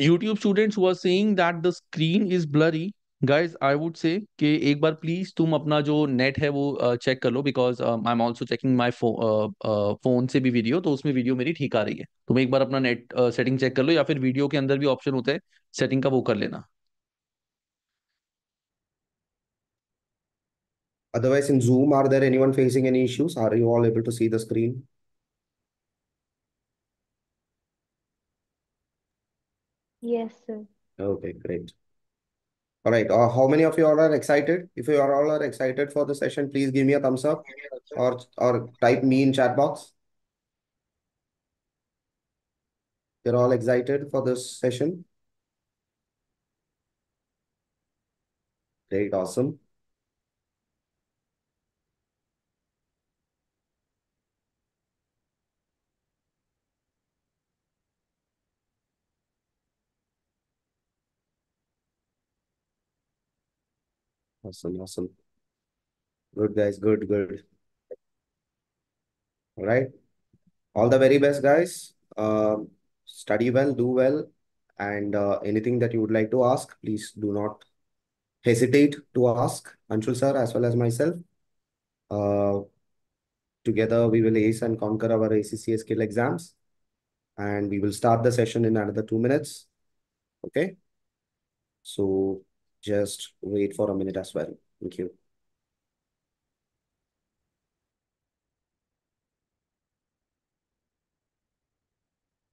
YouTube students हुआ saying that the screen is blurry guys I would say कि एक बार please तुम अपना जो नेट है वो चेक uh, कर लो because I am also checking my phone से भी वीडियो तो उसमें वीडियो मेरी ठीक आ रही है तुम एक बार अपना नेट सेटिंग चेक कर लो या फिर वीडियो के अंदर भी ऑप्शन होता है सेटिंग का वो कर लेना Otherwise, in Zoom, are there anyone facing any issues? Are you all able to see the screen? Yes, sir. Okay, great. All right. Uh, how many of you all are excited? If you are all are excited for the session, please give me a thumbs up or or type me in chat box. You're all excited for this session. Great, awesome. Awesome, awesome. Good guys, good, good. All right. All the very best, guys. Uh, study well, do well, and uh, anything that you would like to ask, please do not hesitate to ask Anshul sir as well as myself. Uh, together, we will ace and conquer our ACCA skill exams, and we will start the session in another two minutes. Okay. So just wait for a minute as well. Thank you.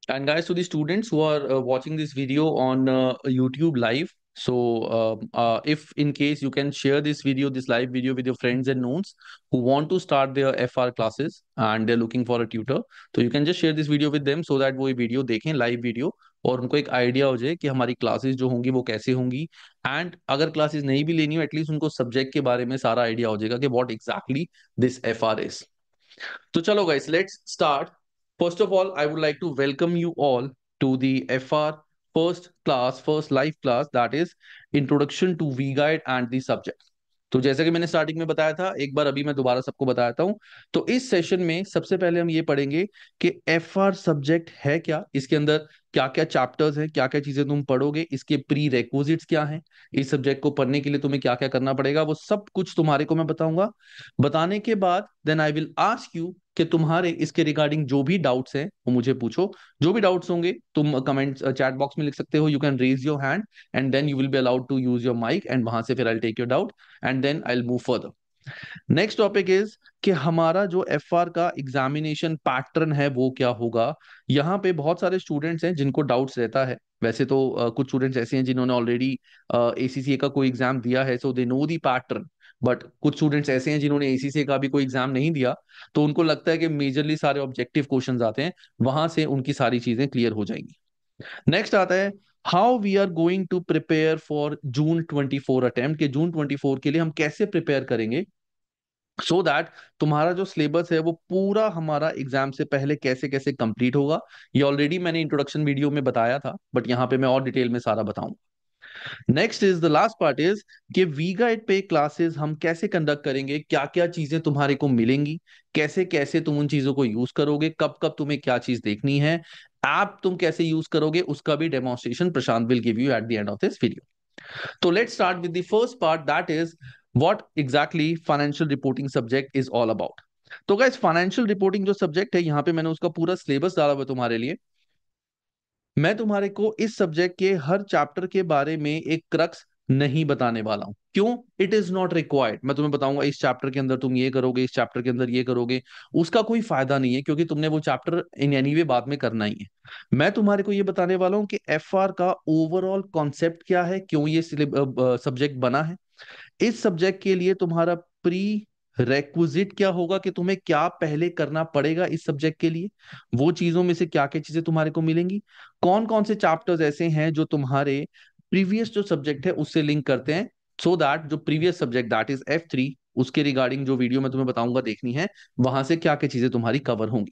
And guys, to the students who are uh, watching this video on uh, YouTube live, so um, uh, if in case you can share this video, this live video with your friends and knowns who want to start their FR classes and they're looking for a tutor, so you can just share this video with them so that we video देखें live video और उनको एक idea हो जाए कि हमारी classes जो होंगी वो कैसे होंगी एंड अगर क्लासेस नहीं भी लेनी हो एटलीस्ट उनको सब्जेक्ट के बारे में सारा आइडिया हो जाएगा कि what exactly this F R S तो चलो guys let's start first of all I would like to welcome you all to the F R first class first live class that is introduction to we guide and the subject तो जैसे कि मैंने starting में बताया था एक बार अभी मैं दोबारा सबको बताता हूँ तो इस सेशन में सबसे पहले हम ये पढ़ेंगे कि एफ आर सब्जेक्ट है क्या इसके अंदर क्या क्या चैप्टर्स हैं क्या क्या चीजें तुम पढ़ोगे इसके प्री रेकोजिट क्या हैं इस सब्जेक्ट को पढ़ने के लिए तुम्हें क्या क्या करना पड़ेगा वो सब कुछ तुम्हारे को मैं बताऊंगा बताने के बाद then I will ask you कि तुम्हारे इसके रिगार्डिंग जो भी डाउट्स हैं वो मुझे पूछो जो भी डाउट्स होंगे तुम कमेंट चैट बॉक्स में लिख सकते हो you can raise your hand and then you will be allowed to use your mic and वहां से फिर I take your doubt and then I move further next topic is कि हमारा जो एफ का एग्जामिनेशन पैटर्न है वो क्या होगा यहाँ पे बहुत सारे स्टूडेंट्स हैं जिनको डाउट्स रहता है वैसे तो कुछ स्टूडेंट्स ऐसे हैं जिन्होंने ऑलरेडी एसीसीए का कोई एग्जाम दिया है so they know the pattern but कुछ स्टूडेंट्स ऐसे हैं जिन्होंने एसीसी का भी कोई एग्जाम नहीं दिया तो उनको लगता है कि मेजरली सारे ऑब्जेक्टिव क्वेश्चन आते हैं वहां से उनकी सारी चीजें क्लियर हो जाएंगी नेक्स्ट आता है how we are going to prepare for June 24 attempt June June 24 के लिए हम कैसे प्रिपेयर करेंगे सो so दैट तुम्हारा जो सिलेबस है वो पूरा हमारा एग्जाम से पहले कैसे कैसे कंप्लीट होगा ये ऑलरेडी मैंने इंट्रोडक्शन वीडियो में बताया था बट यहाँ पे मैं और डिटेल में सारा बताऊंगा next is the last part is कि वी गाइड पे क्लासेस हम कैसे कंडक्ट करेंगे क्या क्या चीजें तुम्हारे को मिलेंगी कैसे कैसे तुम उन चीजों को यूज करोगे कब कब तुम्हें क्या चीज देखनी है ऐप तुम कैसे यूज करोगे उसका भी demonstration Prashant will give you at the end of this video तो let start with the first part that is what exactly financial reporting subject is all about तो गाइज फाइनेंशियल रिपोर्टिंग जो subject है यहाँ पे मैंने उसका पूरा सिलेबस डाला हुआ तुम्हारे लिए मैं तुम्हारे को इस सब्जेक्ट के हर चैप्टर के बारे में एक क्रक्स नहीं बताने वाला हूं क्यों इट इज नॉट रिक्वायर्ड मैं तुम्हें बताऊंगा इस चैप्टर के अंदर तुम ये करोगे इस चैप्टर के अंदर ये करोगे उसका कोई फायदा नहीं है क्योंकि तुमने वो चैप्टर इन एनी वे बाद में करना ही है मैं तुम्हारे को ये बताने वाला हूं कि एफ का ओवरऑल कॉन्सेप्ट क्या है क्यों ये सब्जेक्ट बना है इस सब्जेक्ट के लिए तुम्हारा प्री रेक्विजिट क्या होगा कि तुम्हें क्या पहले करना पड़ेगा इस सब्जेक्ट के लिए वो चीजों में से क्या क्या चीजें तुम्हारे को मिलेंगी कौन कौन से चैप्टर्स ऐसे हैं जो तुम्हारे प्रीवियस जो सब्जेक्ट है उससे लिंक करते हैं सो so दैट जो previous subject that is F three उसके रिगार्डिंग जो वीडियो में तुम्हें बताऊंगा देखनी है वहां से क्या क्या चीजें तुम्हारी कवर होंगी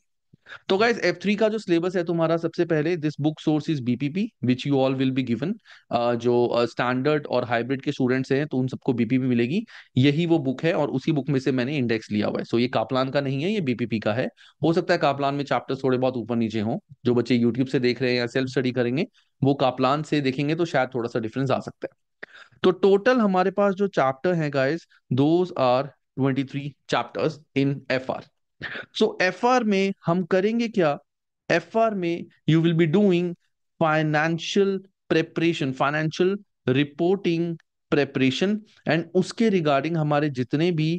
तो गाइज एफ थ्री का जो सिलेबस है तुम्हारा सबसे पहले this book source is BPP which you all will be given जो स्टैंडर्ड uh, और हाइब्रिड के स्टूडेंट्स हैं तो उन सबको BPP मिलेगी यही वो बुक है और उसी बुक में से मैंने इंडेक्स लिया हुआ है सो so, ये कापलान का नहीं है ये बीपीपी का है हो सकता है कापलान में चैप्टर थोड़े बहुत ऊपर नीचे हों जो बच्चे यूट्यूब से देख रहे हैं या सेल्फ स्टडी करेंगे वो कापलान से देखेंगे तो शायद थोड़ा सा डिफरेंस आ सकता है तो टोटल हमारे पास जो चैप्टर है guys those are twenty three chapters in F R so F R में हम करेंगे क्या एफ आर में you will be doing financial preparation financial reporting preparation and उसके रिगार्डिंग हमारे जितने भी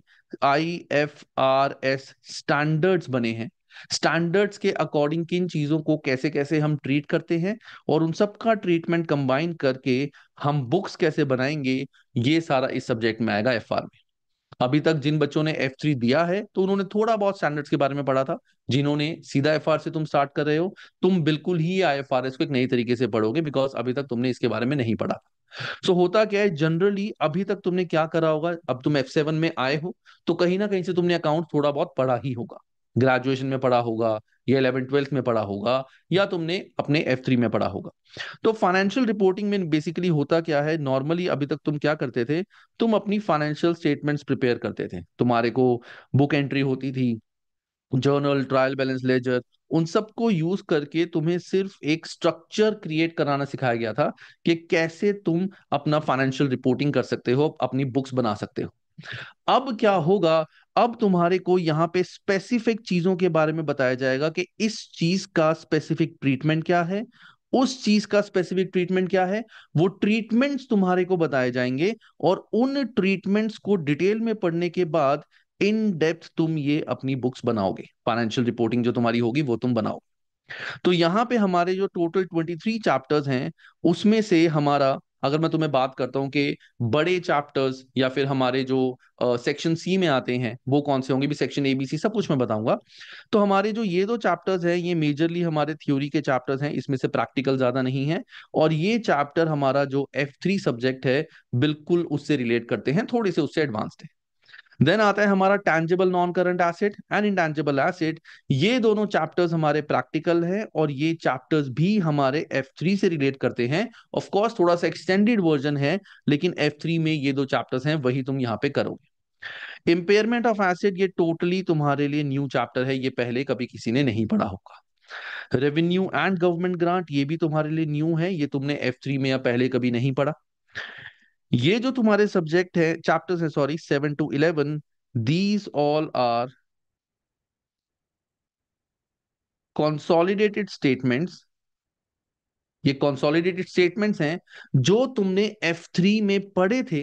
I F R S standards बने हैं स्टैंडर्ड्स के अकॉर्डिंग किन चीजों को कैसे कैसे हम ट्रीट करते हैं और उन सबका ट्रीटमेंट कंबाइन करके हम बुक्स कैसे बनाएंगे ये सारा इस सब्जेक्ट में आएगा एफ आर में अभी तक जिन बच्चों ने एफ थ्री दिया है तो उन्होंने थोड़ा बहुत स्टैंडर्ड्स के बारे में पढ़ा था जिन्होंने सीधा एफ से तुम स्टार्ट कर रहे हो तुम बिल्कुल ही आई एफ को एक नई तरीके से पढ़ोगे बिकॉज अभी तक तुमने इसके बारे में नहीं पढ़ा सो so, होता क्या है जनरली अभी तक तुमने क्या करा होगा अब तुम एफ सेवन में आए हो तो कहीं ना कहीं से तुमने अकाउंट थोड़ा बहुत पढ़ा ही होगा ग्रेजुएशन में पढ़ा होगा या इलेवन ट्वेल्थ में पढ़ा होगा या तुमने अपने एफ थ्री में पढ़ा होगा तो फाइनेंशियल रिपोर्टिंग में बेसिकली होता क्या है नॉर्मली अभी तक तुम क्या करते थे तुम अपनी फाइनेंशियल स्टेटमेंट्स प्रिपेयर करते थे तुम्हारे को बुक एंट्री होती थी जर्नल ट्रायल बैलेंस लेजर उन सबको यूज करके तुम्हें सिर्फ एक स्ट्रक्चर क्रिएट कराना सिखाया गया था कि कैसे तुम अपना फाइनेंशियल रिपोर्टिंग कर सकते हो अपनी बुक्स बना सकते हो अब क्या होगा अब तुम्हारे को यहाँ पे स्पेसिफिक चीजों के बारे में बताया जाएगा कि इस चीज का स्पेसिफिक ट्रीटमेंट क्या है उस चीज का स्पेसिफिक ट्रीटमेंट क्या है वो ट्रीटमेंट्स तुम्हारे को बताए जाएंगे और उन ट्रीटमेंट्स को डिटेल में पढ़ने के बाद इन डेप्थ तुम ये अपनी बुक्स बनाओगे फाइनेंशियल रिपोर्टिंग जो तुम्हारी होगी वो तुम बनाओगे तो यहाँ पे हमारे जो टोटल ट्वेंटी चैप्टर्स हैं उसमें से हमारा अगर मैं तुम्हें बात करता हूँ कि बड़े चैप्टर्स या फिर हमारे जो सेक्शन uh, सी में आते हैं वो कौन से होंगे भी सेक्शन ए बी सी सब कुछ मैं बताऊंगा तो हमारे जो ये दो चैप्टर्स हैं ये मेजरली हमारे थ्योरी के चैप्टर्स हैं इसमें से प्रैक्टिकल ज्यादा नहीं है और ये चैप्टर हमारा जो एफ थ्री सब्जेक्ट है बिल्कुल उससे रिलेट करते हैं थोड़े से उससे एडवांस्ड है देन आता है हमारा tangible non current asset and intangible asset ये दोनों चैप्टर्स हमारे प्रैक्टिकल हैं और ये चैप्टर्स भी हमारे एफ थ्री से रिलेट करते हैं ऑफ कोर्स थोड़ा सा एक्सटेंडेड वर्जन है लेकिन एफ थ्री में ये दो चैप्टर्स हैं वही तुम यहाँ पे करोगे इम्पेयरमेंट ऑफ एसेट ये टोटली तुम्हारे लिए न्यू चैप्टर है ये पहले कभी किसी ने नहीं पढ़ा होगा रेवेन्यू एंड गवर्नमेंट ग्रांट ये भी तुम्हारे लिए न्यू है ये तुमने एफ थ्री में या पहले कभी नहीं पढ़ा ये जो तुम्हारे सब्जेक्ट है चैप्टर्स है sorry seven to eleven these all are consolidated statements ये कॉन्सोलिडेटेड स्टेटमेंट्स हैं जो तुमने एफ थ्री में पढ़े थे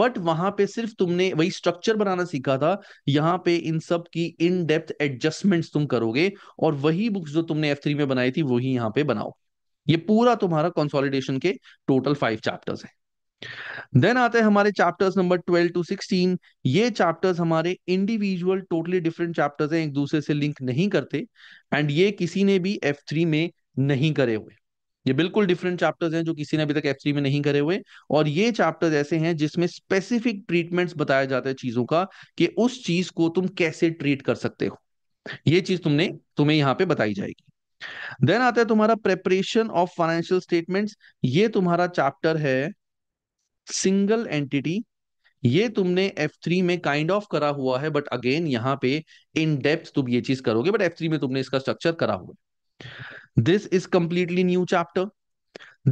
बट वहां पे सिर्फ तुमने वही स्ट्रक्चर बनाना सीखा था यहाँ पे इन सब की इन डेप्थ एडजस्टमेंट्स तुम करोगे और वही बुक्स जो तुमने एफ थ्री में बनाई थी वही यहाँ पे बनाओ ये पूरा तुम्हारा कंसोलिडेशन के टोटल फाइव चैप्टर्स है देन आते हैं हमारे chapters number twelve to sixteen ये चैप्टर्स हमारे इंडिविजुअल टोटली डिफरेंट चैप्टर्स हैं एक दूसरे से लिंक नहीं करते एंड ये किसी ने भी एफ थ्री में नहीं करे हुए ये बिल्कुल डिफरेंट चैप्टर्स हैं जो किसी ने अभी तक एफ थ्री में नहीं करे हुए और ये चैप्टर्स ऐसे हैं जिसमें स्पेसिफिक ट्रीटमेंट्स बताया जाता है चीजों का कि उस चीज को तुम कैसे ट्रीट कर सकते हो ये चीज तुमने तुम्हें यहाँ पे बताई जाएगी देन आता है तुम्हारा प्रेपरेशन ऑफ फाइनेंशियल स्टेटमेंट्स ये तुम्हारा चैप्टर है सिंगल एंटिटी ये तुमने F3 में काइंड kind ऑफ of करा हुआ है बट अगेन यहां पे इन डेप्थ तुम ये चीज करोगे बट F3 में तुमने इसका स्ट्रक्चर करा हुआ है this is completely new chapter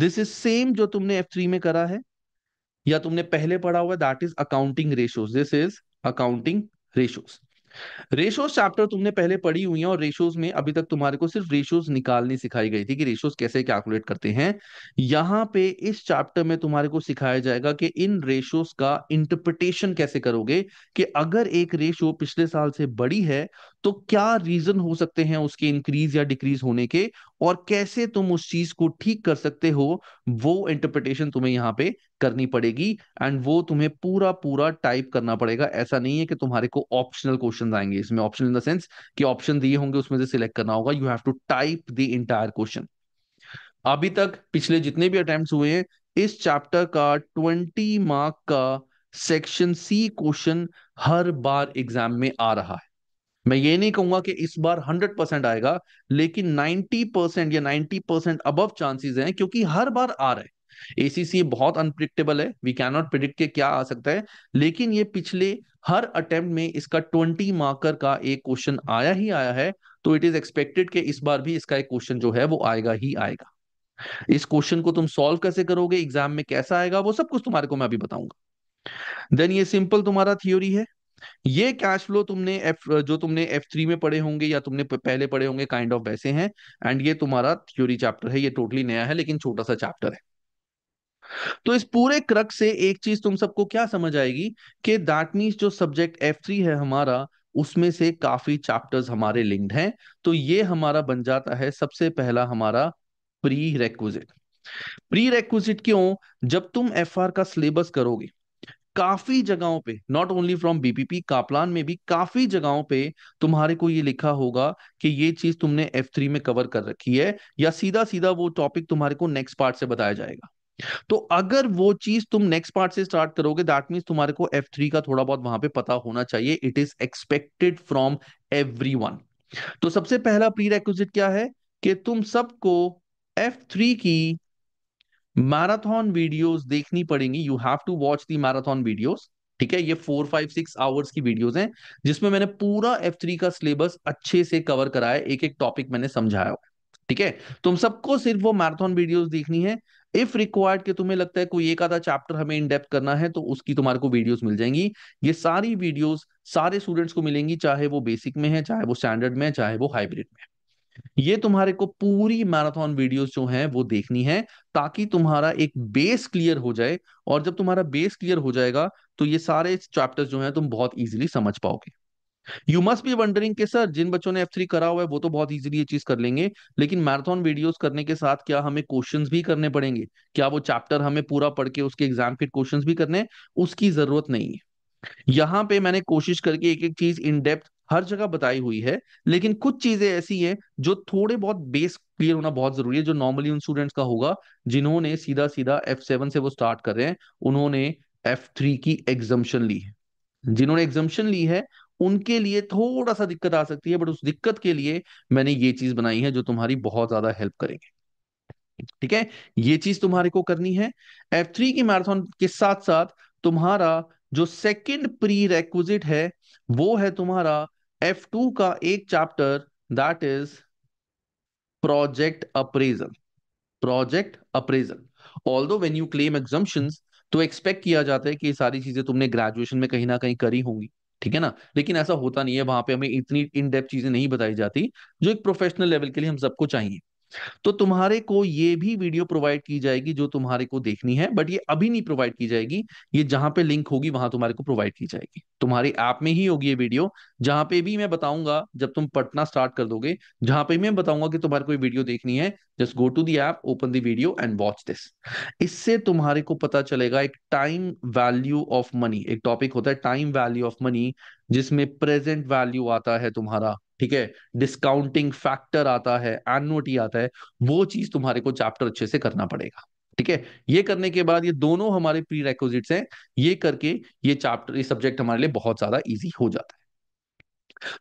this is same जो तुमने F3 में करा है या तुमने पहले पढ़ा हुआ that is accounting ratios this is accounting ratios ratios chapter तुमने पहले पढ़ी हुई है और रेशोज में अभी तक तुम्हारे को सिर्फ रेशोज निकालनी सिखाई गई थी कि रेशोज कैसे कैलकुलेट करते हैं यहाँ पे इस चैप्टर में तुम्हारे को सिखाया जाएगा कि इन रेशोज का इंटरप्रिटेशन कैसे करोगे कि अगर एक रेशो पिछले साल से बड़ी है तो क्या रीजन हो सकते हैं उसके इंक्रीज या डिक्रीज होने के और कैसे तुम उस चीज को ठीक कर सकते हो वो इंटरप्रिटेशन तुम्हें यहाँ पे करनी पड़ेगी एंड वो तुम्हें पूरा पूरा टाइप करना पड़ेगा ऐसा नहीं है कि तुम्हारे को ऑप्शनल क्वेश्चन आएंगे इसमें ऑप्शन इन द सेंस कि ऑप्शन दिए होंगे उसमें से सिलेक्ट करना होगा you have to type the entire question अभी तक पिछले जितने भी अटेम्प्ट हुए हैं इस चैप्टर का ट्वेंटी मार्क का सेक्शन सी क्वेश्चन हर बार एग्जाम में आ रहा है मैं ये नहीं कहूंगा कि इस बार हंड्रेड परसेंट आएगा लेकिन नाइन्टी परसेंट या नाइन्टी परसेंट अब चांसेस हैं क्योंकि हर बार आ रहा है एसीसी बहुत अनप्रिडिक्टेबल है वी कैन नॉट प्रिडिक्ट के क्या आ सकता है लेकिन ये पिछले हर अटेम्प्ट में इसका ट्वेंटी मार्कर का एक क्वेश्चन आया ही आया है तो इट इज एक्सपेक्टेड कि इस बार भी इसका एक क्वेश्चन जो है वो आएगा ही आएगा इस क्वेश्चन को तुम सॉल्व कैसे करोगे एग्जाम में कैसा आएगा वो सब कुछ तुम्हारे को मैं अभी बताऊंगा देन ये सिंपल तुम्हारा थियोरी है ये कैश फ्लो तुमने F, जो तुमने एफ थ्री में पढ़े होंगे या तुमने पहले पढ़े होंगे काइंड ऑफ वैसे हैं एंड ये तुम्हारा थ्योरी चैप्टर है ये टोटली नया है लेकिन छोटा सा चैप्टर है तो इस पूरे क्रक से एक चीज तुम सबको क्या समझ आएगी कि दैट मीन्स जो सब्जेक्ट एफ थ्री है हमारा उसमें से काफी चैप्टर्स हमारे लिंक्ड हैं तो ये हमारा बन जाता है सबसे पहला हमारा प्री रेक्विजिट प्री रेक्विजिट क्यों जब तुम एफ का सिलेबस करोगे काफी जगहों पे not only from BPP Kaplan में भी काफी जगहों पे तुम्हारे को ये लिखा होगा कि ये चीज तुमने एफ थ्री में कवर कर रखी है या सीधा सीधा वो टॉपिक तुम्हारे को नेक्स्ट पार्ट से बताया जाएगा तो अगर वो चीज तुम नेक्स्ट पार्ट से स्टार्ट करोगे दैट मीन तुम्हारे को एफ थ्री का थोड़ा बहुत वहां पे पता होना चाहिए it is expected from every तो सबसे पहला प्री क्या है कि तुम सबको एफ थ्री की मैराथन वीडियोस देखनी पड़ेंगी you have to watch the marathon videos ठीक है ये फोर फाइव सिक्स आवर्स की वीडियोस हैं जिसमें मैंने पूरा एफ थ्री का सिलेबस अच्छे से कवर कराया एक एक टॉपिक मैंने समझाया हुआ ठीक है तुम सबको सिर्फ वो मैराथन वीडियोस देखनी है इफ रिक्वायर्ड के तुम्हें लगता है कोई एक आधा चैप्टर हमें इन डेप्थ करना है तो उसकी तुम्हारे को वीडियोस मिल जाएंगी ये सारी वीडियोस सारे स्टूडेंट्स को मिलेंगी चाहे वो बेसिक में है चाहे वो स्टैंडर्ड में है चाहे वो हाइब्रिड में है ये तुम्हारे को पूरी मैराथन वीडियोस जो हैं वो देखनी है ताकि तुम्हारा एक बेस क्लियर हो जाए और जब तुम्हारा बेस क्लियर हो जाएगा तो ये सारे चैप्टर्स जो हैं तुम बहुत इजीली समझ पाओगे यू मस्ट बी वंडरिंग के सर जिन बच्चों ने एफ थ्री करा हुआ है वो तो बहुत इजीली ये चीज कर लेंगे लेकिन मैराथन वीडियोस करने के साथ क्या हमें क्वेश्चंस भी करने पड़ेंगे क्या वो चैप्टर हमें पूरा पढ़ के उसके एग्जाम फिट क्वेश्चंस भी करने उसकी जरूरत नहीं है यहां पे मैंने कोशिश करके एक एक चीज इन डेप्थ हर जगह बताई हुई है लेकिन कुछ चीजें ऐसी हैं जो थोड़े बहुत बेस क्लियर होना बहुत जरूरी है जो नॉर्मली उन स्टूडेंट्स का होगा जिन्होंने सीधा सीधा एफ सेवन से वो स्टार्ट कर रहे हैं उन्होंने एफ थ्री की एग्जम्पन ली है जिन्होंने एग्जम्पन ली है उनके लिए थोड़ा सा दिक्कत आ सकती है बट उस दिक्कत के लिए मैंने ये चीज बनाई है जो तुम्हारी बहुत ज्यादा हेल्प करेंगे ठीक है ये चीज तुम्हारे को करनी है एफ थ्री की मैराथन के साथ साथ तुम्हारा जो सेकंड प्री रेक्विजिट है वो है तुम्हारा एफ टू का एक chapter that is project appraisal project appraisal although when you claim exemptions तो एक्सपेक्ट किया जाता है कि ये सारी चीजें तुमने ग्रेजुएशन में कहीं ना कहीं करी होंगी ठीक है ना लेकिन ऐसा होता नहीं है वहां पे हमें इतनी इन डेप्थ चीजें नहीं बताई जाती जो एक प्रोफेशनल लेवल के लिए हम सबको चाहिए तो तुम्हारे को ये भी वीडियो प्रोवाइड की जाएगी जो तुम्हारे को देखनी है बट ये अभी नहीं प्रोवाइड की जाएगी ये जहां पे लिंक होगी वहां तुम्हारे को प्रोवाइड की जाएगी तुम्हारी ऐप में ही होगी ये वीडियो जहां पे भी मैं बताऊंगा जब तुम पढ़ना स्टार्ट कर दोगे जहां पे भी मैं बताऊंगा कि तुम्हारे कोई वीडियो देखनी है just go to the app open the video and watch this इससे तुम्हारे को पता चलेगा एक टाइम वैल्यू ऑफ मनी एक टॉपिक होता है टाइम वैल्यू ऑफ मनी जिसमें प्रेजेंट वैल्यू आता है तुम्हारा ठीक है डिस्काउंटिंग फैक्टर आता है एनुअटी आता है वो चीज तुम्हारे को चैप्टर अच्छे से करना पड़ेगा ठीक है ये करने के बाद ये दोनों हमारे प्री रेकोजिट्स हैं ये करके ये चैप्टर ये सब्जेक्ट हमारे लिए बहुत ज्यादा इजी हो जाता है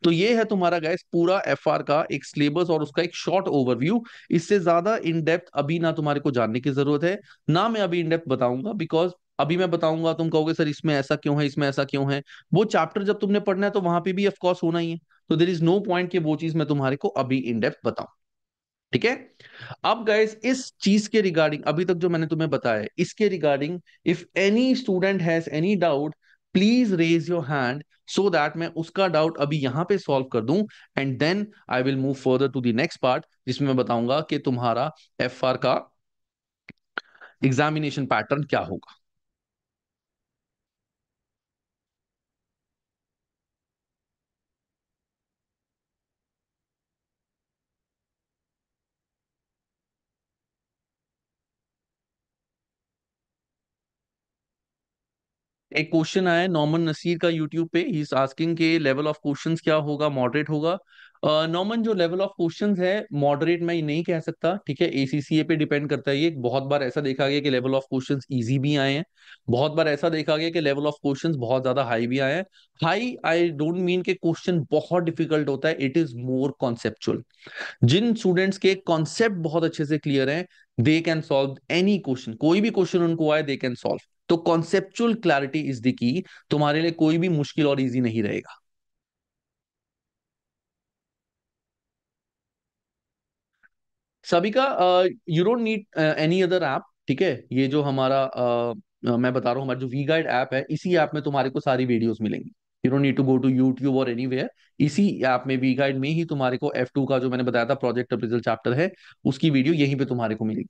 तो ये है तुम्हारा गैस पूरा एफ का एक सिलेबस और उसका एक शॉर्ट ओवरव्यू इससे ज्यादा इन डेप्थ अभी ना तुम्हारे को जानने की जरूरत है ना मैं अभी इन डेप्थ बताऊंगा बिकॉज अभी मैं बताऊंगा तुम कहोगे सर इसमें ऐसा क्यों है इसमें ऐसा क्यों है वो चैप्टर जब तुमने पढ़ना है तो वहां पे भी ऑफकोर्स होना ही है तो देर इज नो पॉइंट कि वो चीज मैं तुम्हारे को अभी इन डेप्थ बताऊं ठीक है अब गाइस इस चीज के रिगार्डिंग अभी तक जो मैंने तुम्हें बताया इसके regarding if any student has any doubt please raise your hand so that मैं उसका डाउट अभी यहां पे सॉल्व कर दूं and then I will move further to the next part जिसमें मैं बताऊंगा कि तुम्हारा एफ का एग्जामिनेशन पैटर्न क्या होगा एक क्वेश्चन आया है नॉमन नसीर का यूट्यूब पे ही आस्किंग के लेवल ऑफ क्वेश्चंस क्या होगा मॉडरेट होगा नॉमन uh, जो लेवल ऑफ क्वेश्चंस है मॉडरेट मैं नहीं कह सकता ठीक है एसीसीए पे डिपेंड करता है ये बहुत बार ऐसा देखा गया कि लेवल ऑफ क्वेश्चंस इजी भी आए हैं बहुत बार ऐसा देखा गया कि लेवल ऑफ क्वेश्चंस बहुत ज्यादा हाई भी आए हैं हाई आई डोंट मीन के क्वेश्चन बहुत डिफिकल्ट होता है इट इज मोर कॉन्सेप्चुअल जिन स्टूडेंट्स के कॉन्सेप्ट बहुत अच्छे से क्लियर है they can solve any question कोई भी क्वेश्चन उनको आए दे कैन सॉल्व तो conceptual clarity is the key तुम्हारे लिए कोई भी मुश्किल और इजी नहीं रहेगा सभी का you don't need any other app ठीक है ये जो हमारा uh, मैं बता रहा हूं हमारा जो वी गाइड ऐप है इसी ऐप में तुम्हारे को सारी वीडियोस मिलेंगी you don't need to go to YouTube और एनी इसी ऐप में वी गाइड में ही तुम्हारे को एफ टू का जो मैंने बताया था प्रोजेक्ट अप्रिजल चैप्टर है उसकी वीडियो यहीं पे तुम्हारे को मिलेगी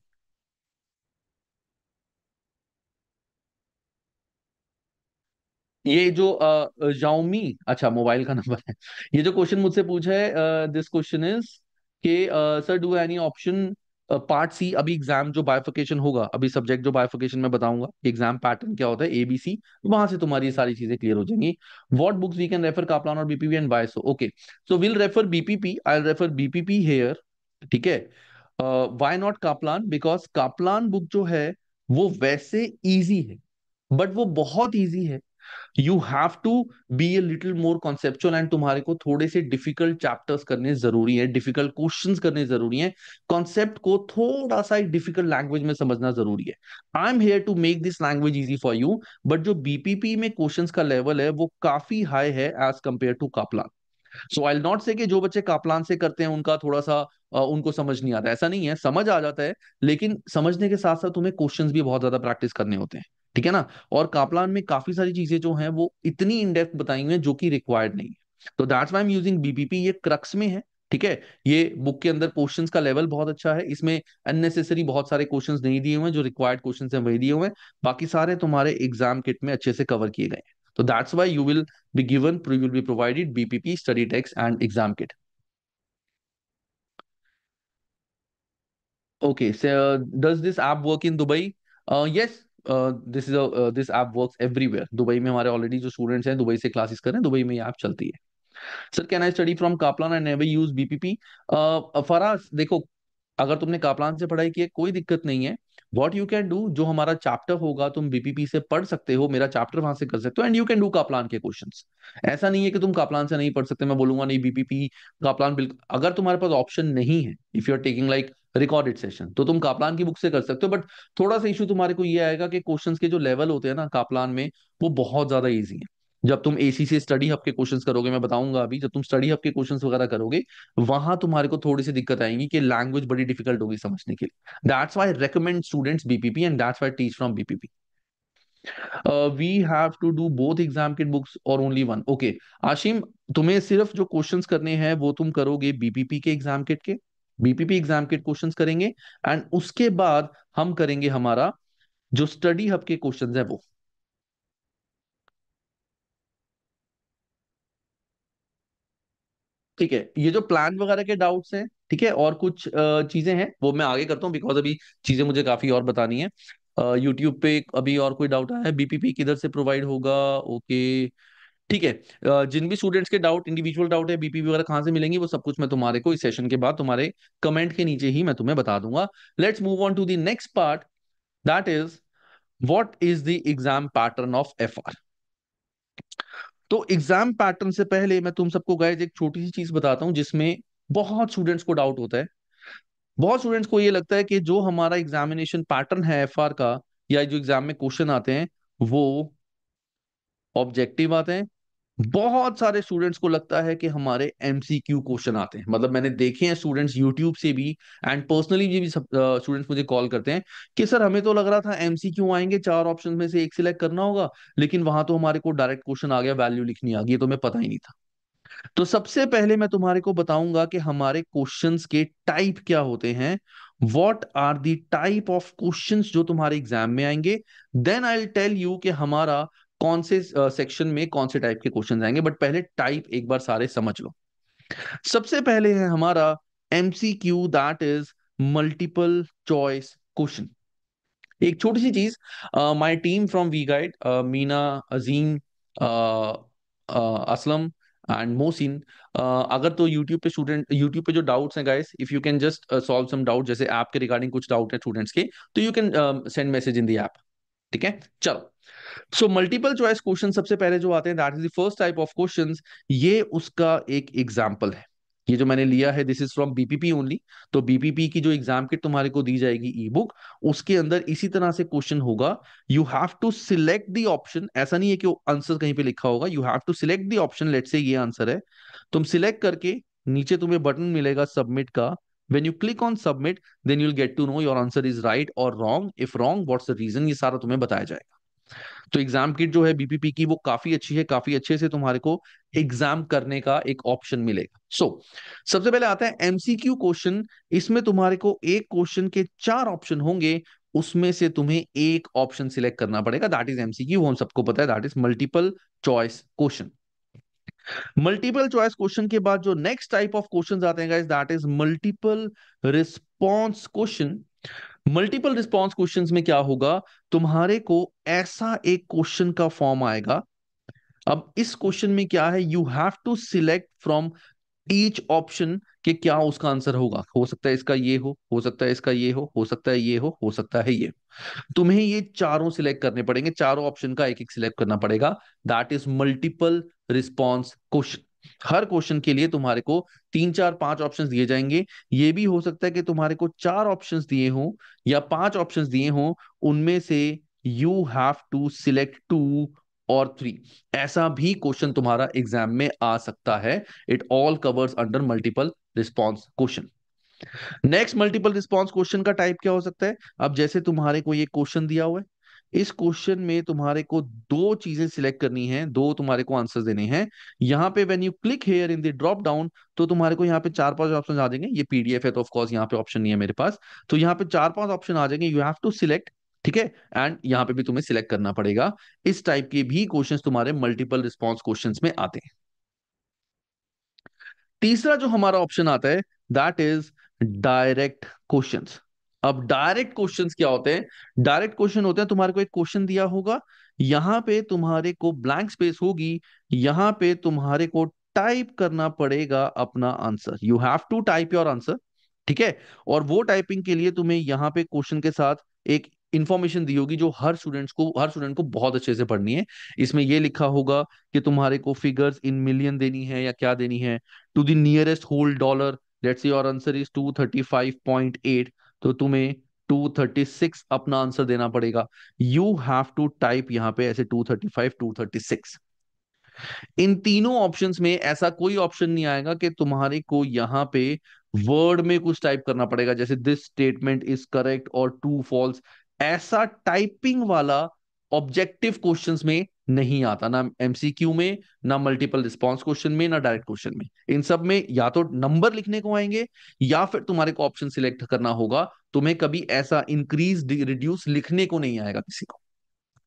ये जो जाओमी अच्छा मोबाइल का नंबर है ये जो क्वेश्चन मुझसे पूछा है दिस क्वेश्चन इज के sir do any option part C अभी एग्जाम जो बायोफिकेशन होगा अभी सब्जेक्ट जो बायोफिकेशन में बताऊंगा एग्जाम पैटर्न क्या होता है एबीसी वहां से तुम्हारी ये सारी चीजें क्लियर हो जाएंगी what books we can refer Kaplan और बीपीपी एंड बायसो okay so will refer BPP I refer BPP here ठीक है why not Kaplan because Kaplan book जो है वो वैसे ईजी है बट वो बहुत ईजी है you have to be a little more conceptual and तुम्हारे को थोड़े से डिफिकल्ट चैप्टर्स करने जरूरी है डिफिकल्ट क्वेश्चन करने जरूरी है कॉन्सेप्ट को थोड़ा सा डिफिकल्ट लैंग्वेज में समझना जरूरी है I am here to make this language easy for you but जो बीपीपी में क्वेश्चन का लेवल है वो काफी हाई है as compare to Kaplan so I not say कि जो बच्चे कापलान से करते हैं उनका थोड़ा सा आ, उनको समझ नहीं आता ऐसा नहीं है समझ आ जाता है लेकिन समझने के साथ साथ तुम्हें क्वेश्चंस भी बहुत ज्यादा प्रैक्टिस करने होते हैं ठीक है ना और कापलान में काफी सारी चीजें जो हैं वो इतनी इनडेप्थ बताई हुई हैं जो कि रिक्वायर्ड नहीं है तो that's why am using BBP ये क्रक्स में है ठीक है ये बुक के अंदर क्वेश्चंस का लेवल बहुत अच्छा है इसमें अननेसेसरी बहुत सारे क्वेश्चंस नहीं दिए हुए हैं जो रिक्वायर्ड क्वेश्चन है वही दिए हुए हैं बाकी सारे तुम्हारे एग्जाम किट में अच्छे से कवर किए गए हैं तो that's why you will be given will be provided BPP study text and exam kit okay does this this work in Dubai yes uh yes this is this app works everywhere Dubai में हमारे already जो students हैं Dubai से classes कर रहे हैं Dubai में ये ऐप चलती है sir can I study from Kaplan and never use BPP Faraz देखो अगर तुमने कापलान से पढ़ाई की है कोई दिक्कत नहीं है वॉट यू कैन डू जो हमारा चैप्टर होगा तुम बीपीपी से पढ़ सकते हो मेरा चैप्टर वहां से कर सकते हो and you can do Kaplan के क्वेश्चन ऐसा नहीं है कि तुम कापलान से नहीं पढ़ सकते मैं बोलूंगा नहीं बीपीपी कापलान बिल्कुल अगर तुम्हारे पास ऑप्शन नहीं है if you are taking like recorded session तो तुम कापलान की बुक से कर सकते हो बट थोड़ा सा इशू तुम्हारे को ये आएगा कि क्वेश्चंस के जो लेवल होते हैं ना कापलान में वो बहुत ज्यादा इजी है जब तुम से स्टडी हब के क्वेश्चंस करोगे मैं बताऊंगा अभी जब तुम स्टडी हब के क्वेश्चंस वगैरह करोगे वहां तुम्हारे को थोड़ी सी दिक्कत आएंगी कि लैंग्वेज बड़ी डिफिकल्ट होगी समझने के लिए that's why recommend students BPP and that's why teach from BPP we have to do both exam kit books और ओनली वन ओके आशिम तुम्हें सिर्फ जो क्वेश्चंस करने हैं वो तुम करोगे बीपीपी के एग्जाम किट के बीपीपी एग्जाम के क्वेश्चंस करेंगे एंड उसके बाद हम करेंगे हमारा जो स्टडी हब के क्वेश्चंस है वो ठीक है ये जो प्लान वगैरह के डाउट्स हैं ठीक है और कुछ चीजें हैं वो मैं आगे करता हूँ बिकॉज अभी चीजें मुझे काफी और बतानी है यूट्यूब पे अभी और कोई डाउट आया है बीपीपी किधर से प्रोवाइड होगा ओके okay. ठीक है जिन भी स्टूडेंट्स के डाउट इंडिविजुअल डाउट है बीपी वगैरह कहां से मिलेंगे वो सब कुछ मैं तुम्हारे को इस सेशन के बाद तुम्हारे कमेंट के नीचे ही मैं तुम्हें बता दूंगा let's move on to the next part that is what is the exam pattern of F तो एग्जाम पैटर्न से पहले मैं तुम सबको गए एक छोटी सी चीज बताता हूँ जिसमें बहुत स्टूडेंट्स को डाउट होता है बहुत स्टूडेंट्स को ये लगता है कि जो हमारा एग्जामिनेशन पैटर्न है एफ का या जो एग्जाम में क्वेश्चन आते हैं वो ऑब्जेक्टिव आते हैं बहुत सारे स्टूडेंट्स को लगता है कि हमारे एमसीक्यू क्वेश्चन आते हैं मतलब मैंने देखे हैं स्टूडेंट्स यूट्यूब से भी एंड पर्सनली ये भी स्टूडेंट्स मुझे कॉल करते हैं कि सर हमें तो लग रहा था एमसीक्यू आएंगे चार ऑप्शन में से एक सिलेक्ट करना होगा लेकिन वहां तो हमारे को डायरेक्ट क्वेश्चन आ गया वैल्यू लिखनी आ गई तो हमें पता ही नहीं था तो सबसे पहले मैं तुम्हारे को बताऊंगा कि हमारे क्वेश्चन के टाइप क्या होते हैं what are the type of question जो तुम्हारे एग्जाम में आएंगे देन आई टेल यू कि हमारा कौन से सेक्शन में कौन से टाइप के क्वेश्चन आएंगे बट पहले टाइप एक बार सारे समझ लो सबसे पहले है हमारा MCQ that is multiple choice question एक छोटी सी चीज my team from we guide Meena Azeem Aslam and Mohsin अगर तो यूट्यूब पे स्टूडेंट यूट्यूब पे जो डाउट्स हैं guys if you can just solve some doubt जैसे ऐप के रिगार्डिंग कुछ डाउट है स्टूडेंट्स के तो you can send message in the app ठीक है चलो सो मल्टीपल चॉइस क्वेश्चन सबसे पहले जो आते हैं that is the first type of question ये उसका एक एग्जाम्पल है ये जो मैंने लिया है this is from BPP only तो बीपीपी की जो एग्जाम किट तुम्हारे को दी जाएगी ई बुक उसके अंदर इसी तरह से क्वेश्चन होगा you have to select the option ऐसा नहीं है कि आंसर कहीं पे लिखा होगा you have to select the option let say ये आंसर है तुम सिलेक्ट करके नीचे तुम्हें बटन मिलेगा सबमिट का When you click on submit, then you'll get to know your answer is right or wrong. If wrong, what's the reason? ये सारा तुम्हें बताया जाएगा तो एग्जाम किट जो है बीपीपी की वो काफी अच्छी है काफी अच्छे से तुम्हारे को एग्जाम करने का एक ऑप्शन मिलेगा सो so, सबसे पहले आता है एमसीक्यू क्वेश्चन इसमें तुम्हारे को एक क्वेश्चन के चार ऑप्शन होंगे उसमें से तुम्हें एक ऑप्शन सिलेक्ट करना पड़ेगा दैट इज एमसीक्यू हम सबको पता है that is multiple choice question multiple choice question के बाद जो नेक्स्ट टाइप ऑफ क्वेश्चन आते हैं that is multiple response question multiple response question में क्या होगा तुम्हारे को ऐसा एक क्वेश्चन का फॉर्म आएगा अब इस क्वेश्चन में क्या है you have to select from each option कि क्या उसका आंसर होगा हो सकता है इसका ये हो हो सकता है इसका ये हो हो सकता है ये हो हो सकता है ये तुम्हें ये चारों सिलेक्ट करने पड़ेंगे चारों ऑप्शन का एक एक सिलेक्ट करना पड़ेगा that is multiple response question हर क्वेश्चन के लिए तुम्हारे को तीन चार पांच ऑप्शन दिए जाएंगे ये भी हो सकता है कि तुम्हारे को चार ऑप्शन दिए हों या पांच ऑप्शन दिए हों उनमें से you have to select two और थ्री ऐसा भी क्वेश्चन तुम्हारा एग्जाम में आ सकता है it all covers under multiple response question next multiple response question का टाइप क्या हो सकता है अब जैसे तुम्हारे को ये क्वेश्चन दिया हुआ है इस क्वेश्चन में तुम्हारे को दो चीजें सिलेक्ट करनी है दो तुम्हारे को आंसर देने हैं यहाँ पे when you click here in the drop down तो तुम्हारे को यहाँ पे चार पांच ऑप्शन आ जाएंगे ये पीडीएफ है तो ऑफकोर्स यहाँ पे ऑप्शन नहीं है मेरे पास तो यहाँ पे चार पांच ऑप्शन आ जाएंगे यू हैव टू सिलेक्ट ठीक है एंड यहाँ पे भी तुम्हें सिलेक्ट करना पड़ेगा इस टाइप के भी क्वेश्चन तुम्हारे मल्टीपल रिस्पॉन्स क्वेश्चन में आते हैं तीसरा जो हमारा ऑप्शन आता है दैट इज डायरेक्ट क्वेश्चन अब डायरेक्ट क्वेश्चन क्या होते हैं डायरेक्ट क्वेश्चन होते हैं तुम्हारे को एक क्वेश्चन दिया होगा यहां पे तुम्हारे को ब्लैंक स्पेस होगी यहां पे तुम्हारे को टाइप करना पड़ेगा अपना answer you have to type your answer ठीक है और वो टाइपिंग के लिए तुम्हें यहां पे क्वेश्चन के साथ एक इन्फॉर्मेशन दी होगी जो हर स्टूडेंट्स को हर स्टूडेंट को बहुत अच्छे से पढ़नी है इसमें ये लिखा होगा कि तुम्हारे को फिगर्स इन मिलियन देनी है या क्या देनी है to the nearest whole dollar let's your answer is two thirty five point eight तो तुम्हें टू थर्टी सिक्स अपना आंसर देना पड़ेगा यू हैव टू टाइप यहाँ पे ऐसे two two thirty five thirty six इन तीनों ऑप्शंस में ऐसा कोई ऑप्शन नहीं आएगा कि तुम्हारे को यहाँ पे वर्ड में कुछ टाइप करना पड़ेगा जैसे दिस स्टेटमेंट इज करेक्ट और टू फॉल्स ऐसा टाइपिंग वाला ऑब्जेक्टिव क्वेश्चन में नहीं आता ना एमसीक्यू में ना मल्टीपल रिस्पॉन्स क्वेश्चन में ना डायरेक्ट क्वेश्चन में इन सब में या तो नंबर लिखने को आएंगे या फिर तुम्हारे को ऑप्शन सिलेक्ट करना होगा तुम्हें कभी ऐसा इंक्रीज रिड्यूस लिखने को नहीं आएगा किसी को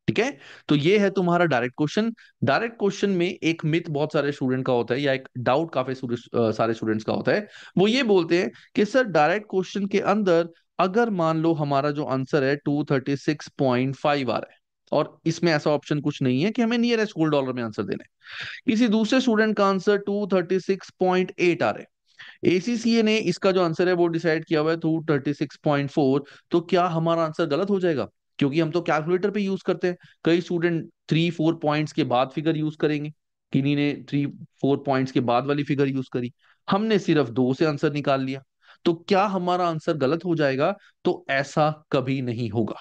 ठीक है तो ये है तुम्हारा डायरेक्ट क्वेश्चन डायरेक्ट क्वेश्चन में एक मिथ बहुत सारे स्टूडेंट का होता है या एक डाउट काफी सारे स्टूडेंट्स का होता है वो ये बोलते हैं कि सर डायरेक्ट क्वेश्चन के अंदर अगर मान लो हमारा जो आंसर है two thirty six point five आ रहा है और इसमें ऐसा ऑप्शन कुछ नहीं है कि हमें नियरेस्ट गोल्ड डॉलर में आंसर देना है किसी दूसरे स्टूडेंट का answer two thirty six point eight आ रहा है एसीसीए ने इसका जो आंसर है वो डिसाइड किया हुआ है two thirty six point four तो क्या हमारा आंसर गलत हो जाएगा क्योंकि हम तो कैलकुलेटर पे यूज करते हैं कई स्टूडेंट थ्री फोर पॉइंट्स के बाद फिगर यूज करेंगे किन्हीं ने थ्री फोर पॉइंट्स के बाद वाली फिगर यूज करी हमने सिर्फ दो से आंसर निकाल लिया तो क्या हमारा आंसर गलत हो जाएगा तो ऐसा कभी नहीं होगा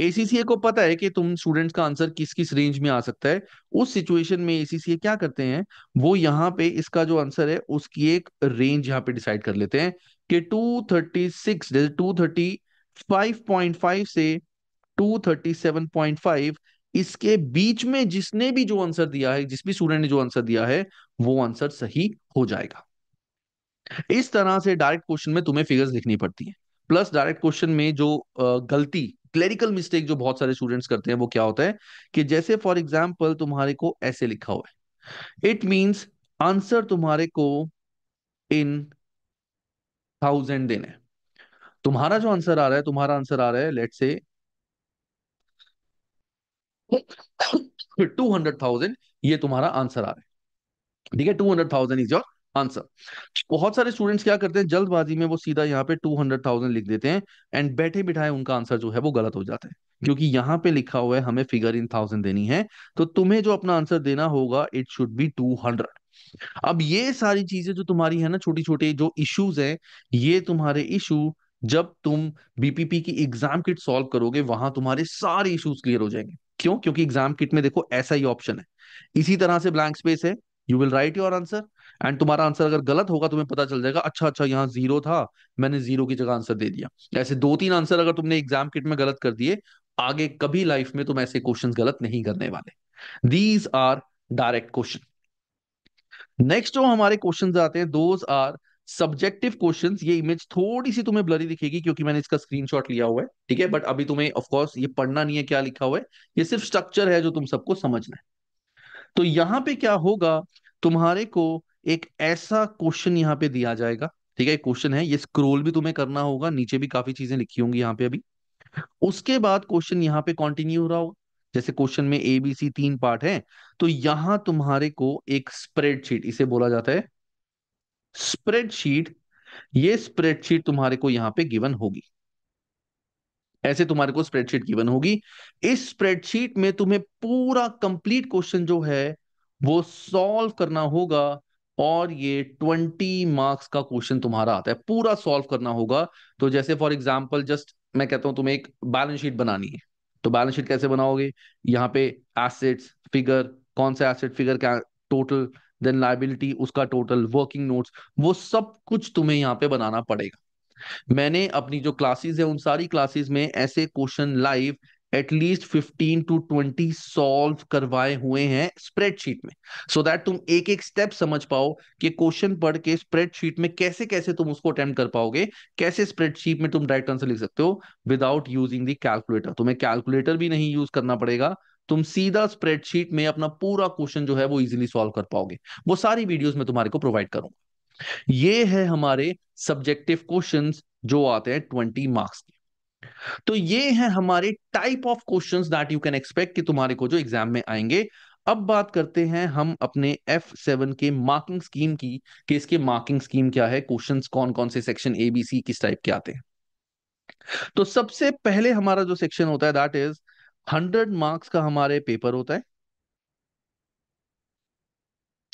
एसीसीए को पता है कि तुम स्टूडेंट्स का आंसर किस किस रेंज में आ सकता है उस सिचुएशन में एसीसीए क्या करते हैं वो यहाँ पे इसका जो आंसर है उसकी एक रेंज यहाँ पे डिसाइड कर लेते हैं कि 236 जैसे 235.5 से 237.5 इसके बीच में जिसने भी जो आंसर दिया है जिस भी स्टूडेंट ने जो आंसर दिया है वो आंसर सही हो जाएगा इस तरह से डायरेक्ट क्वेश्चन में तुम्हें फिगर्स लिखनी पड़ती है प्लस डायरेक्ट क्वेश्चन में जो गलती क्लेरिकल मिस्टेक जो बहुत सारे स्टूडेंट्स करते हैं वो क्या होता है कि जैसे फॉर एग्जाम्पल तुम्हारे को ऐसे लिखा हुआ है इट मीन्स आंसर तुम्हारे को इन थाउजेंड देना है तुम्हारा जो आंसर आ रहा है तुम्हारा आंसर आ रहा है लेट से टू हंड्रेड थाउजेंड ये तुम्हारा आंसर आ रहा है ठीक है two hundred thousand is your answer बहुत सारे स्टूडेंट्स क्या करते हैं जल्दबाजी में वो सीधा यहाँ पे टू हंड्रेड थाउजेंड लिख देते हैं एंड बैठे बिठाए उनका आंसर जो है वो गलत हो जाता है हम्म। क्योंकि यहाँ पे लिखा हुआ है हमें फिगर इन थाउजेंड देनी है तो तुम्हें जो अपना आंसर देना होगा it should be two hundred अब ये सारी चीजें जो तुम्हारी है ना छोटी छोटी जो इश्यूज हैं ये तुम्हारे इशू जब तुम बीपीपी की एग्जाम किट सॉल्व करोगे वहां तुम्हारे सारे इश्यूज क्लियर हो जाएंगे क्यों क्योंकि एग्जाम किट में देखो ऐसा ही ऑप्शन है इसी तरह से ब्लैंक स्पेस है you will write your answer and तुम्हारा आंसर अगर गलत होगा तुम्हें पता चल जाएगा अच्छा अच्छा यहाँ जीरो था मैंने जीरो की जगह आंसर दे दिया ऐसे दो तीन आंसर अगर तुमने एग्जाम किट में गलत कर दिए आगे कभी लाइफ में तुम ऐसे क्वेश्चन गलत नहीं करने वाले these are direct question next जो हमारे क्वेश्चन आते हैं दोज आर सब्जेक्टिव क्वेश्चन ये इमेज थोड़ी सी तुम्हें ब्लरी दिखेगी क्योंकि मैंने इसका स्क्रीनशॉट लिया हुआ है ठीक है बट अभी तुम्हें ऑफकोर्स ये पढ़ना नहीं है क्या लिखा हुआ है ये सिर्फ स्ट्रक्चर है जो तुम सबको समझना है तो यहाँ पे क्या होगा तुम्हारे को एक ऐसा क्वेश्चन यहाँ पे दिया जाएगा ठीक है क्वेश्चन है ये स्क्रोल भी तुम्हें करना होगा नीचे भी काफी चीजें लिखी होंगी यहाँ पे अभी उसके बाद क्वेश्चन यहाँ पे कंटिन्यू हो रहा होगा जैसे क्वेश्चन में ए बी सी तीन पार्ट है तो यहां तुम्हारे को एक स्प्रेडशीट इसे बोला जाता है स्प्रेडशीट ये स्प्रेडशीट तुम्हारे को यहां पे गिवन होगी ऐसे तुम्हारे को स्प्रेडशीट गिवन होगी इस स्प्रेडशीट में तुम्हें पूरा कंप्लीट क्वेश्चन जो है वो सॉल्व करना होगा और ये ट्वेंटी मार्क्स का क्वेश्चन तुम्हारा आता है पूरा सॉल्व करना होगा तो जैसे फॉर एग्जाम्पल जस्ट मैं कहता हूँ तुम्हें एक बैलेंस शीट बनानी है तो बैलेंस शीट कैसे बनाओगे यहाँ पे एसेट्स फिगर कौन सा एसेट फिगर क्या टोटल देन लाइबिलिटी उसका टोटल वर्किंग नोट्स वो सब कुछ तुम्हें यहाँ पे बनाना पड़ेगा मैंने अपनी जो क्लासेस है उन सारी क्लासेस में ऐसे question live at least fifteen to twenty solve करवाए हुए हैं स्प्रेडशीट में सो so दैट तुम एक एक स्टेप समझ पाओ कि क्वेश्चन पढ़ के स्प्रेडशीट में कैसे कैसे तुम उसको अटेम्प्ट कर पाओगे कैसे स्प्रेडशीट में तुम डायरेक्ट आंसर लिख सकते हो विदाउट यूजिंग दी कैलकुलेटर तुम्हें कैलकुलेटर भी नहीं यूज करना पड़ेगा तुम सीधा स्प्रेडशीट में अपना पूरा क्वेश्चन जो है वो इजिली सॉल्व कर पाओगे वो सारी वीडियोस में तुम्हारे को प्रोवाइड करूंगा ये है हमारे सब्जेक्टिव क्वेश्चन जो आते हैं ट्वेंटी मार्क्स के तो ये है हमारे type of questions that you can expect कि तुम्हारे को जो एग्जाम में आएंगे अब बात करते हैं हम अपने F7 के मार्किंग स्कीम की कि इसके मार्किंग स्कीम क्या है क्वेश्चंस कौन कौन से सेक्शन ए बी सी किस टाइप के आते हैं तो सबसे पहले हमारा जो सेक्शन होता है दैट इज हंड्रेड मार्क्स का हमारे पेपर होता है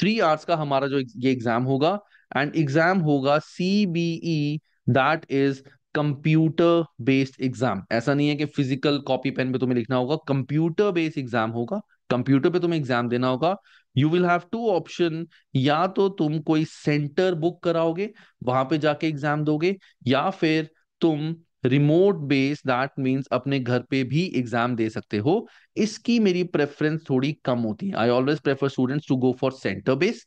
थ्री आवर्स का हमारा जो ये एग्जाम होगा एंड एग्जाम होगा C CBE that is computer based exam ऐसा नहीं है कि फिजिकल कॉपी पेन पे तुम्हें लिखना होगा कंप्यूटर बेस्ड एग्जाम होगा कंप्यूटर पे तुम्हें एग्जाम देना होगा you will have two option या तो तुम कोई सेंटर बुक कराओगे वहां पे जाके एग्जाम दोगे या फिर तुम रिमोट बेस दैट मीन्स अपने घर पे भी एग्जाम दे सकते हो इसकी मेरी प्रेफरेंस थोड़ी कम होती है I always prefer students to go for centre base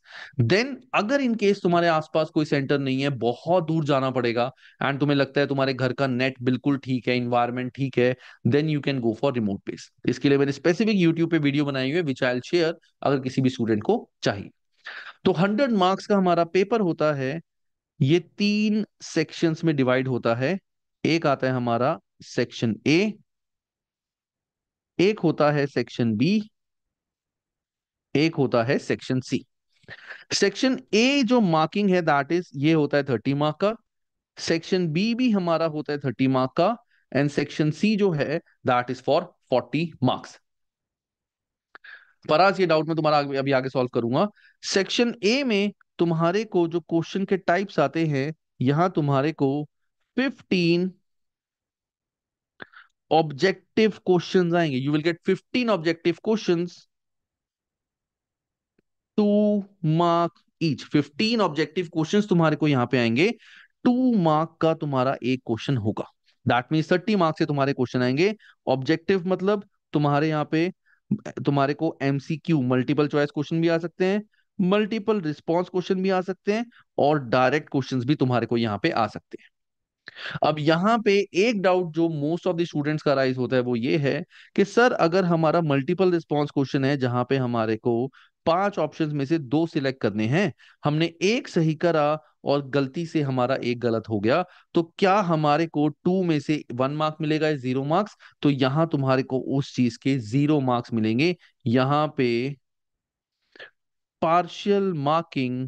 then अगर इन केस तुम्हारे आसपास कोई सेंटर नहीं है बहुत दूर जाना पड़ेगा एंड तुम्हें लगता है तुम्हारे घर का नेट बिल्कुल ठीक है इन्वायरमेंट ठीक है then you can go for remote base इसके लिए मैंने स्पेसिफिक यूट्यूब पे वीडियो बनाई हुई है विच आई शेयर अगर किसी भी स्टूडेंट को चाहिए तो हंड्रेड मार्क्स का हमारा पेपर होता है ये तीन सेक्शंस में डिवाइड होता है एक आता है हमारा सेक्शन ए एक होता है सेक्शन बी एक होता है सेक्शन सी सेक्शन ए जो मार्किंग है दैट इज ये होता है थर्टी मार्क का सेक्शन बी भी हमारा होता है थर्टी मार्क का एंड सेक्शन सी जो है that is for forty marks Paraj ये डाउट में तुम्हारा अभी आगे सॉल्व करूंगा सेक्शन ए में तुम्हारे को जो क्वेश्चन के टाइप्स आते हैं यहां तुम्हारे को फिफ्टीन ऑब्जेक्टिव क्वेश्चन आएंगे you will get fifteen objective question two mark each fifteen objective question तुम्हारे को यहां पे आएंगे टू मार्क का तुम्हारा एक क्वेश्चन होगा दैट मीन थर्टी मार्क्स से तुम्हारे क्वेश्चन आएंगे ऑब्जेक्टिव मतलब तुम्हारे यहाँ पे तुम्हारे को एमसीक्यू मल्टीपल चॉइस क्वेश्चन भी आ सकते हैं मल्टीपल रिस्पॉन्स क्वेश्चन भी आ सकते हैं और डायरेक्ट क्वेश्चन भी तुम्हारे को यहाँ पे आ सकते हैं अब यहां पे एक डाउट जो मोस्ट ऑफ द स्टूडेंट्स का राइज होता है वो ये है कि सर अगर हमारा मल्टीपल रिस्पॉन्स क्वेश्चन है जहां पे हमारे को पांच ऑप्शंस में से दो सिलेक्ट करने हैं हमने एक सही करा और गलती से हमारा एक गलत हो गया तो क्या हमारे को टू में से वन मार्क मिलेगा जीरो मार्क्स तो यहां तुम्हारे को उस चीज के जीरो मार्क्स मिलेंगे यहां पे पार्शियल मार्किंग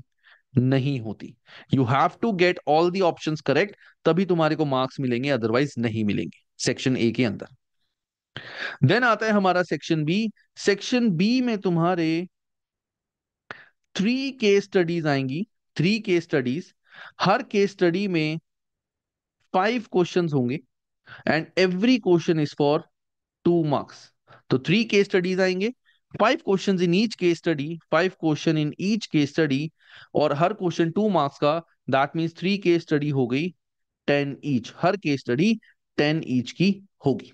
नहीं होती you have to get all the options correct तभी तुम्हारे को मार्क्स मिलेंगे अदरवाइज नहीं मिलेंगे सेक्शन ए के अंदर देन आता है हमारा सेक्शन बी सेक्शन बी में तुम्हारे थ्री के स्टडीज आएंगी थ्री के स्टडीज हर के स्टडी में फाइव क्वेश्चन होंगे and every question is for two marks तो थ्री के स्टडीज आएंगे five question in each case study five question in each case study और हर question two marks का that means three case study हो गई ten each हर case study ten each की होगी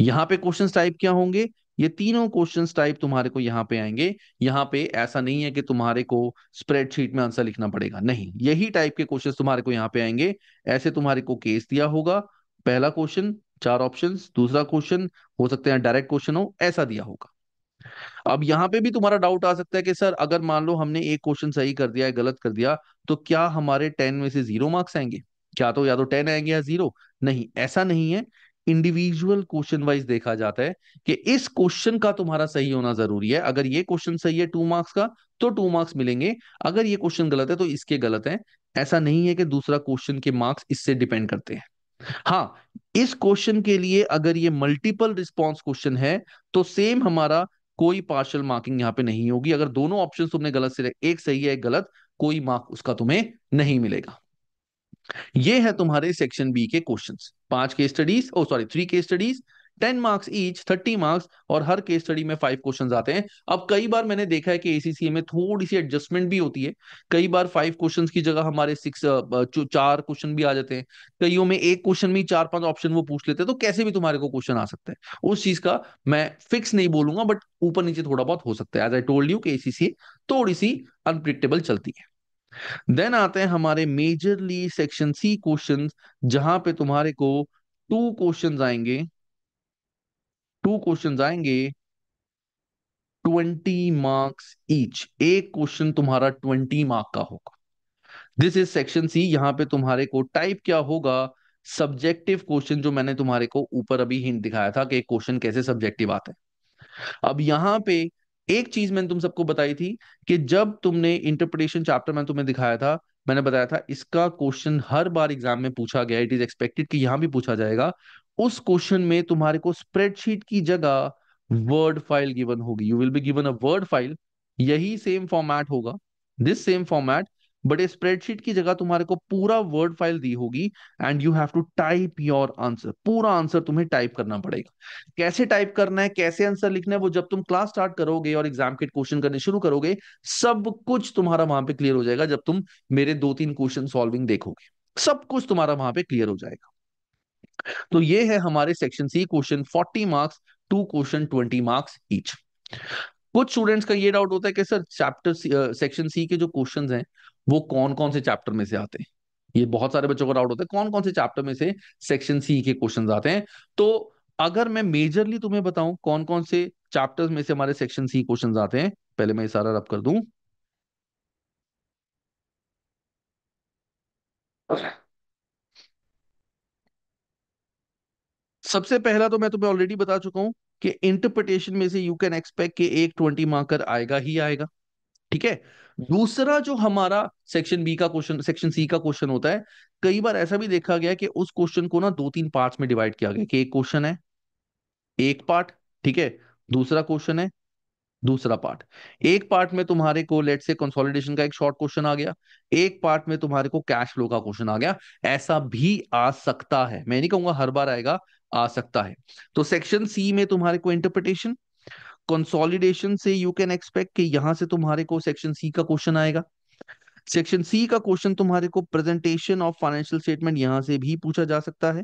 यहाँ पे क्वेश्चन टाइप क्या होंगे ये तीनों क्वेश्चन टाइप तुम्हारे को यहाँ पे आएंगे यहाँ पे ऐसा नहीं है कि तुम्हारे को स्प्रेडशीट में आंसर लिखना पड़ेगा नहीं यही टाइप के क्वेश्चन तुम्हारे को यहाँ पे आएंगे ऐसे तुम्हारे को केस दिया होगा पहला क्वेश्चन चार ऑप्शंस दूसरा क्वेश्चन हो सकते हैं डायरेक्ट क्वेश्चन हो ऐसा दिया होगा अब यहाँ पे भी तुम्हारा डाउट आ सकता है कि सर अगर मान लो हमने एक क्वेश्चन सही कर दिया है गलत कर दिया तो क्या हमारे टेन में से जीरो मार्क्स आएंगे क्या तो या तो टेन आएंगे या जीरो नहीं ऐसा नहीं है इंडिविजुअल क्वेश्चन वाइज देखा जाता है कि इस क्वेश्चन का तुम्हारा सही होना जरूरी है अगर ये क्वेश्चन सही है टू मार्क्स का तो टू मार्क्स मिलेंगे अगर ये क्वेश्चन गलत है तो इसके गलत है ऐसा नहीं है कि दूसरा क्वेश्चन के मार्क्स इससे डिपेंड करते हैं हाँ इस क्वेश्चन के लिए अगर ये मल्टीपल रिस्पॉन्स क्वेश्चन है तो सेम हमारा कोई पार्शल मार्किंग यहाँ पे नहीं होगी अगर दोनों ऑप्शन तुमने गलत से एक सही है एक गलत कोई मार्क उसका तुम्हें नहीं मिलेगा ये है तुम्हारे सेक्शन बी के क्वेश्चंस पांच case studies oh sorry three case studies ten marks each thirty marks और हर केस स्टडी में फाइव क्वेश्चन आते हैं अब कई बार मैंने देखा है कि एसीसीए में थोड़ी सी एडजस्टमेंट भी होती है कई बार फाइव क्वेश्चन की जगह हमारे सिक्स चार क्वेश्चन भी आ जाते हैं कईयों में एक क्वेश्चन में चार पांच ऑप्शन वो पूछ लेते हैं तो कैसे भी तुम्हारे को क्वेश्चन आ सकते हैं उस चीज का मैं फिक्स नहीं बोलूंगा बट ऊपर नीचे थोड़ा बहुत हो सकता है एज आई टोल्ड यू कि एसीसीए थोड़ी सी अनप्रिक्टेबल चलती है देन आते हैं हमारे मेजरली सेक्शन सी क्वेश्चंस जहां पे तुम्हारे को टू क्वेश्चंस आएंगे टू क्वेश्चन आएंगे ट्वेंटी मार्क्स ईच एक क्वेश्चन तुम्हारा ट्वेंटी मार्क का होगा दिस इज सेक्शन सी यहां पे तुम्हारे को टाइप क्या होगा सब्जेक्टिव क्वेश्चन जो मैंने तुम्हारे को ऊपर अभी हिंट दिखाया था कि क्वेश्चन कैसे सब्जेक्टिव आते हैं अब यहां पे एक चीज मैंने तुम सबको बताई थी कि जब तुमने इंटरप्रिटेशन चैप्टर में तुम्हें दिखाया था मैंने बताया था इसका क्वेश्चन हर बार एग्जाम में पूछा गया इट इज एक्सपेक्टेड कि यहां भी पूछा जाएगा उस क्वेश्चन में तुम्हारे को स्प्रेडशीट की जगह वर्ड फाइल गिवन होगी you will be given a word file यही सेम फॉर्मेट होगा this same format but spreadsheet की जगह तुम्हारे को पूरा वर्ड फाइल दी होगी and you have to type your answer पूरा आंसर तुम्हें टाइप करना पड़ेगा कैसे टाइप करना है कैसे आंसर लिखना है वो जब तुम क्लास स्टार्ट करोगे और एग्जाम के क्वेश्चन करने शुरू करोगे सब कुछ तुम्हारा वहां पे क्लियर हो जाएगा जब तुम मेरे दो तीन क्वेश्चन सॉल्विंग देखोगे सब कुछ तुम्हारा वहां पे क्लियर हो जाएगा तो ये है हमारे section C question forty marks two question twenty marks each कुछ स्टूडेंट्स का ये डाउट होता है कि सर चैप्टर सेक्शन सी के जो क्वेश्चन हैं वो कौन कौन से चैप्टर में से आते हैं ये बहुत सारे बच्चों का डाउट होता है कौन कौन से चैप्टर में से सेक्शन सी के क्वेश्चन आते हैं तो अगर मैं मेजरली तुम्हें बताऊं कौन कौन से चैप्टर्स में से हमारे सेक्शन सी क्वेश्चन आते हैं पहले मैं ये सारा रब कर दूं सबसे पहला तो मैं तुम्हें ऑलरेडी बता चुका हूं कि इंटरप्रिटेशन में से यू कैन एक्सपेक्ट कि एक ट्वेंटी मार्कर आएगा ही आएगा ठीक है दूसरा जो हमारा सेक्शन बी का क्वेश्चन सेक्शन सी का क्वेश्चन होता है कई बार ऐसा भी देखा गया कि उस क्वेश्चन को ना दो तीन पार्ट्स में डिवाइड किया गया कि एक क्वेश्चन है एक पार्ट ठीक है दूसरा क्वेश्चन है दूसरा पार्ट एक पार्ट में तुम्हारे को लेट से कंसोलिडेशन का एक शॉर्ट क्वेश्चन आ गया एक पार्ट में तुम्हारे को कैश फ्लो का क्वेश्चन आ गया ऐसा भी आ सकता है मैं नहीं कहूंगा हर बार आएगा आ सकता है तो सेक्शन सी में तुम्हारे को इंटरप्रिटेशन कंसोलिडेशन से यू कैन एक्सपेक्ट कि यहां से तुम्हारे को सेक्शन सी का क्वेश्चन आएगा सेक्शन सी का क्वेश्चन तुम्हारे को प्रेजेंटेशन ऑफ फाइनेंशियल स्टेटमेंट यहां से भी पूछा जा सकता है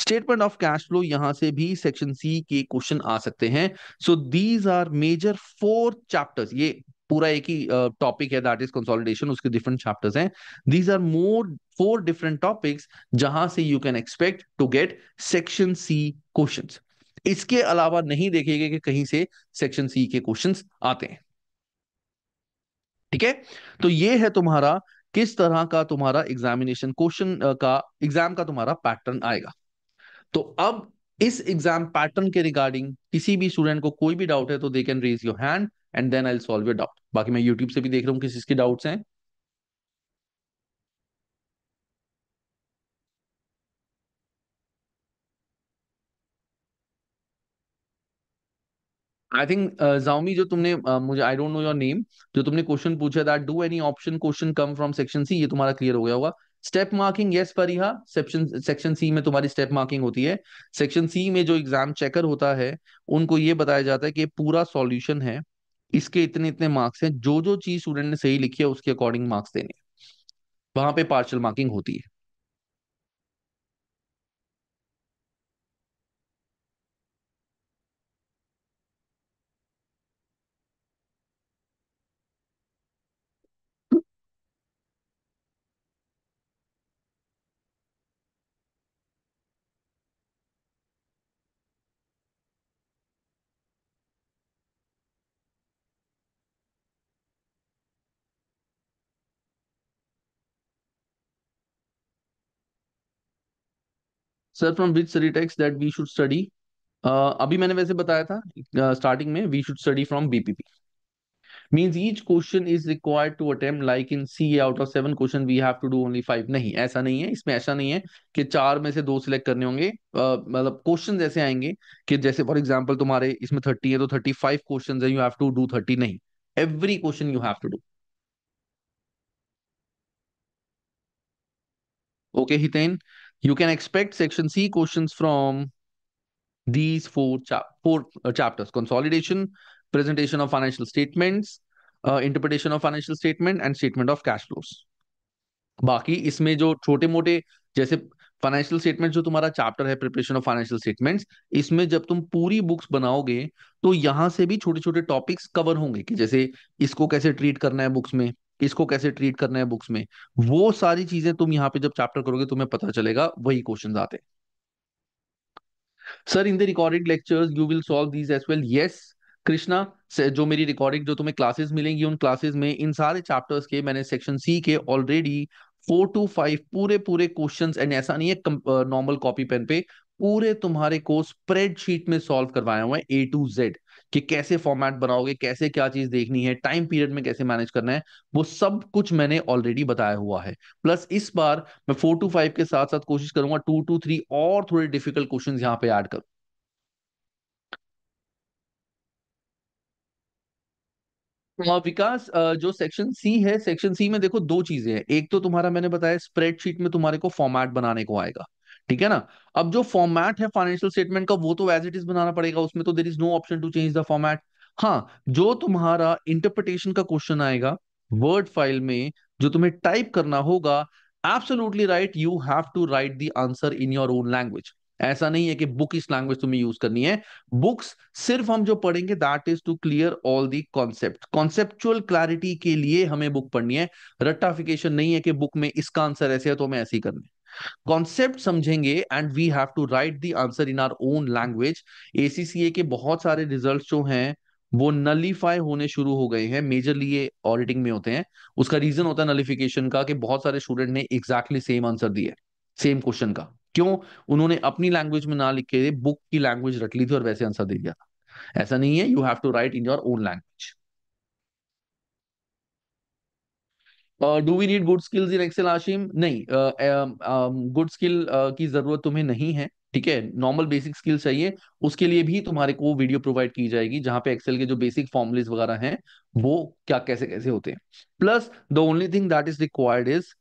स्टेटमेंट ऑफ कैश फ्लो यहां से भी सेक्शन सी के क्वेश्चन आ सकते हैं so these are major four chapters ये पूरा एक ही टॉपिक है दैट इज कंसोलिडेशन उसके डिफरेंट चैप्टर्स हैं these are more four different topics जहां से you can expect to get section C question इसके अलावा नहीं देखेंगे कि कहीं से सेक्शन सी के क्वेश्चन आते हैं ठीक है तो ये है तुम्हारा किस तरह का तुम्हारा एग्जामिनेशन क्वेश्चन का एग्जाम का तुम्हारा पैटर्न आएगा तो अब इस एग्जाम पैटर्न के रिगार्डिंग किसी भी स्टूडेंट को कोई भी डाउट है तो they can raise your hand and then I solve your doubt बाकी मैं यूट्यूब से भी देख रहा हूँ किस किसके डाउट्स हैं आई थिंक जाउमी जो तुमने uh, मुझे I don't know your name जो तुमने क्वेश्चन पूछा that do any option question come from section C ये तुम्हारा क्लियर हो गया होगा step marking yes Pariha section section C में तुम्हारी स्टेप मार्किंग होती है सेक्शन सी में जो एग्जाम चेकर होता है उनको ये बताया जाता है कि पूरा सॉल्यूशन है इसके इतने इतने मार्क्स हैं जो जो चीज स्टूडेंट ने सही लिखी है उसके अकॉर्डिंग मार्क्स देने वहां पे पार्शल मार्किंग होती है sir from which study texts that we should study अभी मैंने वैसे बताया था स्टार्टिंग uh, में we should study from BPP means each question is required to attempt like in C out of seven question we have to do only five नहीं ऐसा नहीं है इसमें ऐसा नहीं है कि चार में से दो सिलेक्ट करने होंगे uh, मतलब क्वेश्चन ऐसे आएंगे कि जैसे फॉर एग्जाम्पल तुम्हारे इसमें थर्टी है तो थर्टी फाइव क्वेश्चन है you have to do thirty नहीं every question you have to do okay Hiten You can expect section C questions from these four, cha four uh, chapters. Consolidation, presentation of financial statements, uh, interpretation of financial statement and statement of cash flows. baki isme jo chote mote jaise financial statement जो तुम्हारा chapter है preparation of financial statements इसमें जब तुम पूरी books बनाओगे तो यहां से भी छोटे छोटे टॉपिक्स कवर होंगे कि जैसे इसको कैसे ट्रीट करना है बुक्स में इसको कैसे ट्रीट करना है बुक्स में वो सारी चीजें तुम यहाँ पे जब चैप्टर करोगे तुम्हें पता चलेगा वही क्वेश्चन आते हैं sir in the recorded lectures you will solve these as well yes Krishna जो मेरी रिकॉर्डिंग जो तुम्हें क्लासेस मिलेंगी उन क्लासेस में इन सारे चैप्टर्स के मैंने सेक्शन सी के ऑलरेडी फोर टू फाइव पूरे पूरे क्वेश्चन एंड ऐसा नहीं है नॉर्मल कॉपी पेन पे पूरे तुम्हारे को स्प्रेडशीट में सॉल्व करवाया हुआ है ए टू जेड कि कैसे फॉर्मेट बनाओगे कैसे क्या चीज देखनी है टाइम पीरियड में कैसे मैनेज करना है वो सब कुछ मैंने ऑलरेडी बताया हुआ है प्लस इस बार मैं फोर टू फाइव के साथ साथ कोशिश करूंगा टू टू थ्री और थोड़े डिफिकल्ट क्वेश्चन यहाँ पे एड करूँ हाँ, विकास जो सेक्शन सी है सेक्शन सी में देखो दो चीजें हैं एक तो तुम्हारा मैंने बताया स्प्रेडशीट में तुम्हारे को फॉर्मेट बनाने को आएगा ठीक है ना अब जो फॉर्मेट है फाइनेंशियल स्टेटमेंट का वो तो एज इट इज बनाना पड़ेगा उसमें तो there is no option to change the format हाँ जो तुम्हारा इंटरप्रिटेशन का क्वेश्चन आएगा वर्ड फाइल में जो तुम्हें टाइप करना होगा absolutely right you have to write the answer in your own language ऐसा नहीं है कि बुक इस लैंग्वेज तुम्हें यूज करनी है बुक्स सिर्फ हम जो पढ़ेंगे that is to clear all the concept conceptual clarity के लिए हमें बुक पढ़नी है रट्टाफिकेशन नहीं है कि बुक में इसका आंसर ऐसे है तो हमें ऐसे ही करना है कॉन्सेप्ट समझेंगे and we have to write the answer in our own language ACCA के बहुत सारे रिजल्ट जो हैं वो नलीफाई होने शुरू हो गए हैं मेजरली ये ऑडिटिंग में होते हैं उसका रीजन होता है नलिफिकेशन का कि बहुत सारे स्टूडेंट ने एग्जैक्टली सेम आंसर दिया सेम क्वेश्चन का क्यों उन्होंने अपनी लैंग्वेज में ना लिख के बुक की लैंग्वेज रख ली थी और वैसे आंसर दे दिया था ऐसा नहीं है you have to write in your own language do we need good skills in Excel Ashim नहीं good uh, skill uh, um, um uh, की जरूरत तुम्हें नहीं है ठीक है नॉर्मल बेसिक स्किल चाहिए उसके लिए भी तुम्हारे को वीडियो प्रोवाइड की जाएगी जहां पे एक्सेल के जो बेसिक फॉर्मुलेज वगैरह हैं वो क्या कैसे कैसे होते हैं plus the only thing that is required is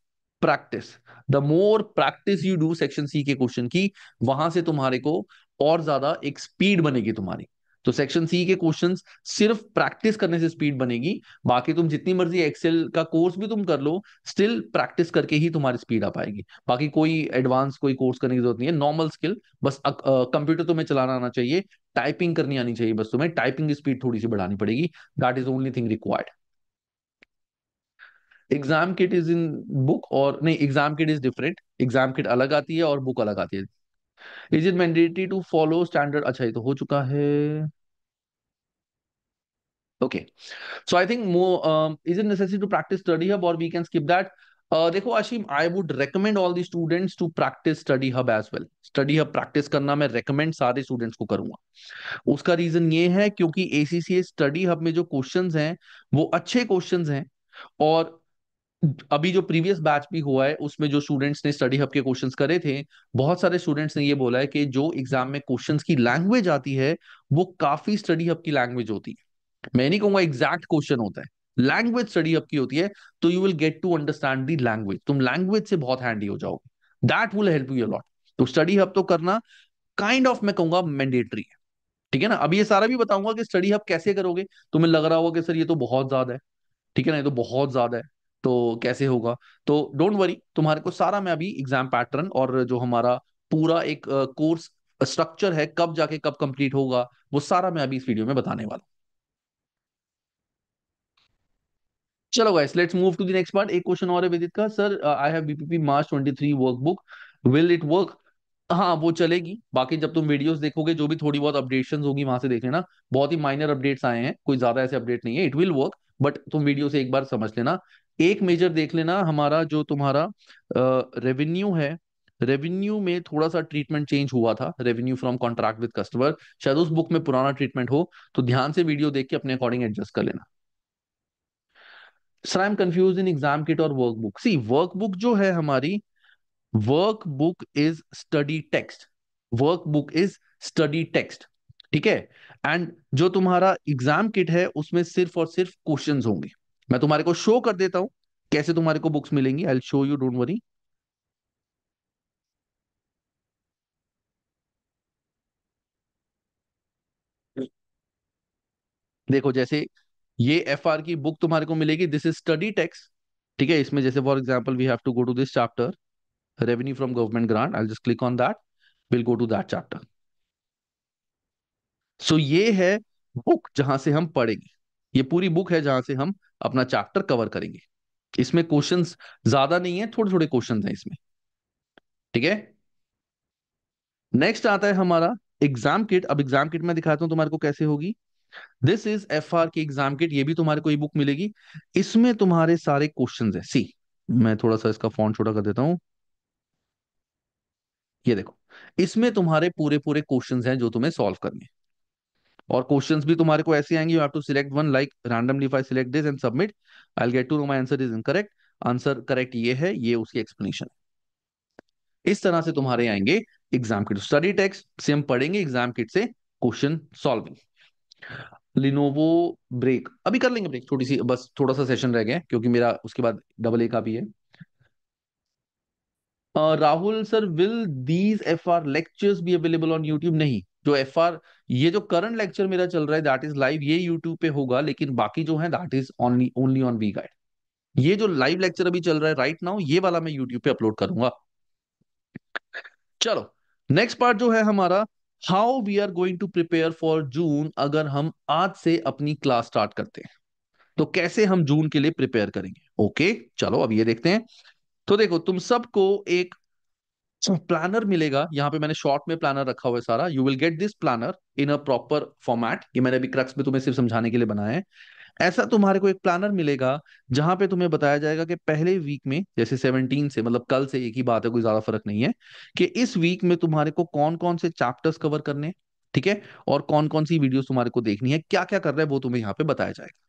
practice the more practice you do section C के क्वेश्चन की वहां से तुम्हारे को और ज्यादा एक स्पीड बनेगी तुम्हारी तो सेक्शन सी के क्वेश्चंस सिर्फ प्रैक्टिस करने से स्पीड बनेगी बाकी तुम जितनी मर्जी एक्सेल का कोर्स भी तुम कर लो स्टिल प्रैक्टिस करके ही तुम्हारी स्पीड आ पाएगी बाकी कोई एडवांस कोई कोर्स करने की जरूरत नहीं है नॉर्मल स्किल बस कंप्यूटर तुम्हें चलाना आना चाहिए टाइपिंग करनी आनी चाहिए बस तुम्हें टाइपिंग की स्पीड थोड़ी सी बढ़ानी पड़ेगी that is only thing required exam kit is in book और नहीं exam kit is different exam kit अलग आती है और बुक अलग आती है is it mandatory to follow standard अच्छा ये तो हो चुका है okay so I think more um, is it necessary to practice study hub or we can skip uh, देखो Ashim I would recommend all the students to practice study hub as well study hub practice करना मैं recommend सारे students को करूंगा उसका reason ये है क्योंकि एसीसीए स्टडी हब में जो क्वेश्चंस हैं वो अच्छे क्वेश्चंस हैं और अभी जो प्रीवियस बैच भी हुआ है उसमें जो स्टूडेंट्स ने स्टडी हब के क्वेश्चंस करे थे बहुत सारे स्टूडेंट्स ने ये बोला है कि जो एग्जाम में क्वेश्चंस की लैंग्वेज आती है वो काफी स्टडी हब की लैंग्वेज होती है मैं नहीं कहूंगा एग्जैक्ट क्वेश्चन होता है लैंग्वेज स्टडी हब की होती है तो you will get to understand the language तुम लैंग्वेज से बहुत हैंडी हो जाओगे that will help you a lot तो स्टडी हब तो करना काइंड ऑफ मैं कहूंगा मैंडेटरी है ठीक है ना अब ये सारा भी बताऊंगा कि स्टडी हब कैसे करोगे तुम्हें तो लग रहा होगा कि सर ये तो बहुत ज्यादा है ठीक है ना ये तो बहुत ज्यादा है तो कैसे होगा तो डोंट वरी तुम्हारे को सारा मैं अभी एग्जाम पैटर्न और जो हमारा पूरा एक कोर्स स्ट्रक्चर है कब जाके कब कंप्लीट होगा वो सारा मैं अभी इस वीडियो में बताने वाला चलो guys let's move to the next part एक क्वेश्चन और है विदित का sir I have BPP March 23 workbook will it work हाँ वो चलेगी बाकी जब तुम वीडियोस देखोगे जो भी थोड़ी बहुत अपडेशन होगी वहां से देख लेना बहुत ही माइनर अपडेट्स आए हैं कोई ज्यादा ऐसे अपडेट नहीं है इट विल वर्क बट तुम वीडियो से एक बार समझ लेना एक मेजर देख लेना हमारा जो तुम्हारा रेवेन्यू है रेवेन्यू में थोड़ा सा ट्रीटमेंट चेंज हुआ था revenue from contract with customer शायद उस बुक में पुराना ट्रीटमेंट हो तो ध्यान से वीडियो देख के अपने अकॉर्डिंग एडजस्ट कर लेना sir I am confused in exam kit और work book see work book जो है हमारी work book is study text work book is study text ठीक है एंड जो तुम्हारा एग्जाम किट है उसमें सिर्फ और सिर्फ क्वेश्चन होंगे मैं तुम्हारे को शो कर देता हूं कैसे तुम्हारे को बुक्स मिलेंगी I show you don't worry देखो जैसे ये एफ आर की बुक तुम्हारे को मिलेगी दिस इज स्टडी टेक्स ठीक है इसमें जैसे for example we have to go to this chapter revenue from government grant I just click on that will go to that chapter so ये है बुक जहां से हम पढ़ेंगे ये पूरी बुक है जहां से हम अपना चैप्टर कवर करेंगे इसमें क्वेश्चंस ज्यादा नहीं है थोड़े थोड़े क्वेश्चंस हैं इसमें ठीक है नेक्स्ट आता है हमारा एग्जाम किट अब एग्जाम किट में दिखाता हूं तुम्हारे को कैसे होगी दिस इज एफ की एग्जाम किट ये भी तुम्हारे को ई बुक मिलेगी इसमें तुम्हारे सारे क्वेश्चन है सी मैं थोड़ा सा इसका फॉन्ट छोटा कर देता हूं ये देखो इसमें तुम्हारे पूरे पूरे क्वेश्चन हैं जो तुम्हें सॉल्व करने और क्वेश्चन भी तुम्हारे को ऐसे आएंगे you have to select one like randomly five select this and submit I get to know my answer is incorrect answer correct ये है ये उसकी एक्सप्लेनेशन इस तरह से तुम्हारे आएंगे एग्जाम किट स्टडी टेक्स से हम पढ़ेंगे एग्जाम किट से क्वेश्चन सॉल्विंग लिनोवो ब्रेक अभी कर लेंगे ब्रेक छोटी सी बस थोड़ा सा सेशन रह गया क्योंकि मेरा उसके बाद डबल ए का भी है Rahul sir will these F R lectures be available on YouTube नहीं जो एफ आर ये जो करंट लेक्चर मेरा चल रहा है दैट इज लाइव ये यूट्यूब पे होगा लेकिन बाकी जो है that is only only on V guide ये जो लाइव लेक्चर अभी चल रहा है राइट right नाउ ये वाला मैं यूट्यूब पे अपलोड करूंगा चलो नेक्स्ट पार्ट जो है हमारा how we are going to prepare for June अगर हम आज से अपनी क्लास स्टार्ट करते हैं तो कैसे हम जून के लिए प्रिपेयर करेंगे ओके okay, चलो अब ये देखते हैं तो देखो तुम सबको एक प्लानर मिलेगा यहाँ पे मैंने शॉर्ट में प्लानर रखा हुआ है सारा you will get this planner in a proper format ये मैंने अभी क्रक्स में तुम्हें सिर्फ समझाने के लिए बनाया है ऐसा तुम्हारे को एक प्लानर मिलेगा जहां पे तुम्हें बताया जाएगा कि पहले वीक में जैसे सेवनटीन से मतलब कल से एक ही बात है कोई ज्यादा फर्क नहीं है कि इस वीक में तुम्हारे को कौन कौन से चैप्टर्स कवर करने ठीक है और कौन कौन सी वीडियोस तुम्हारे को देखनी है क्या क्या कर रहा है वो तुम्हें यहाँ पे बताया जाएगा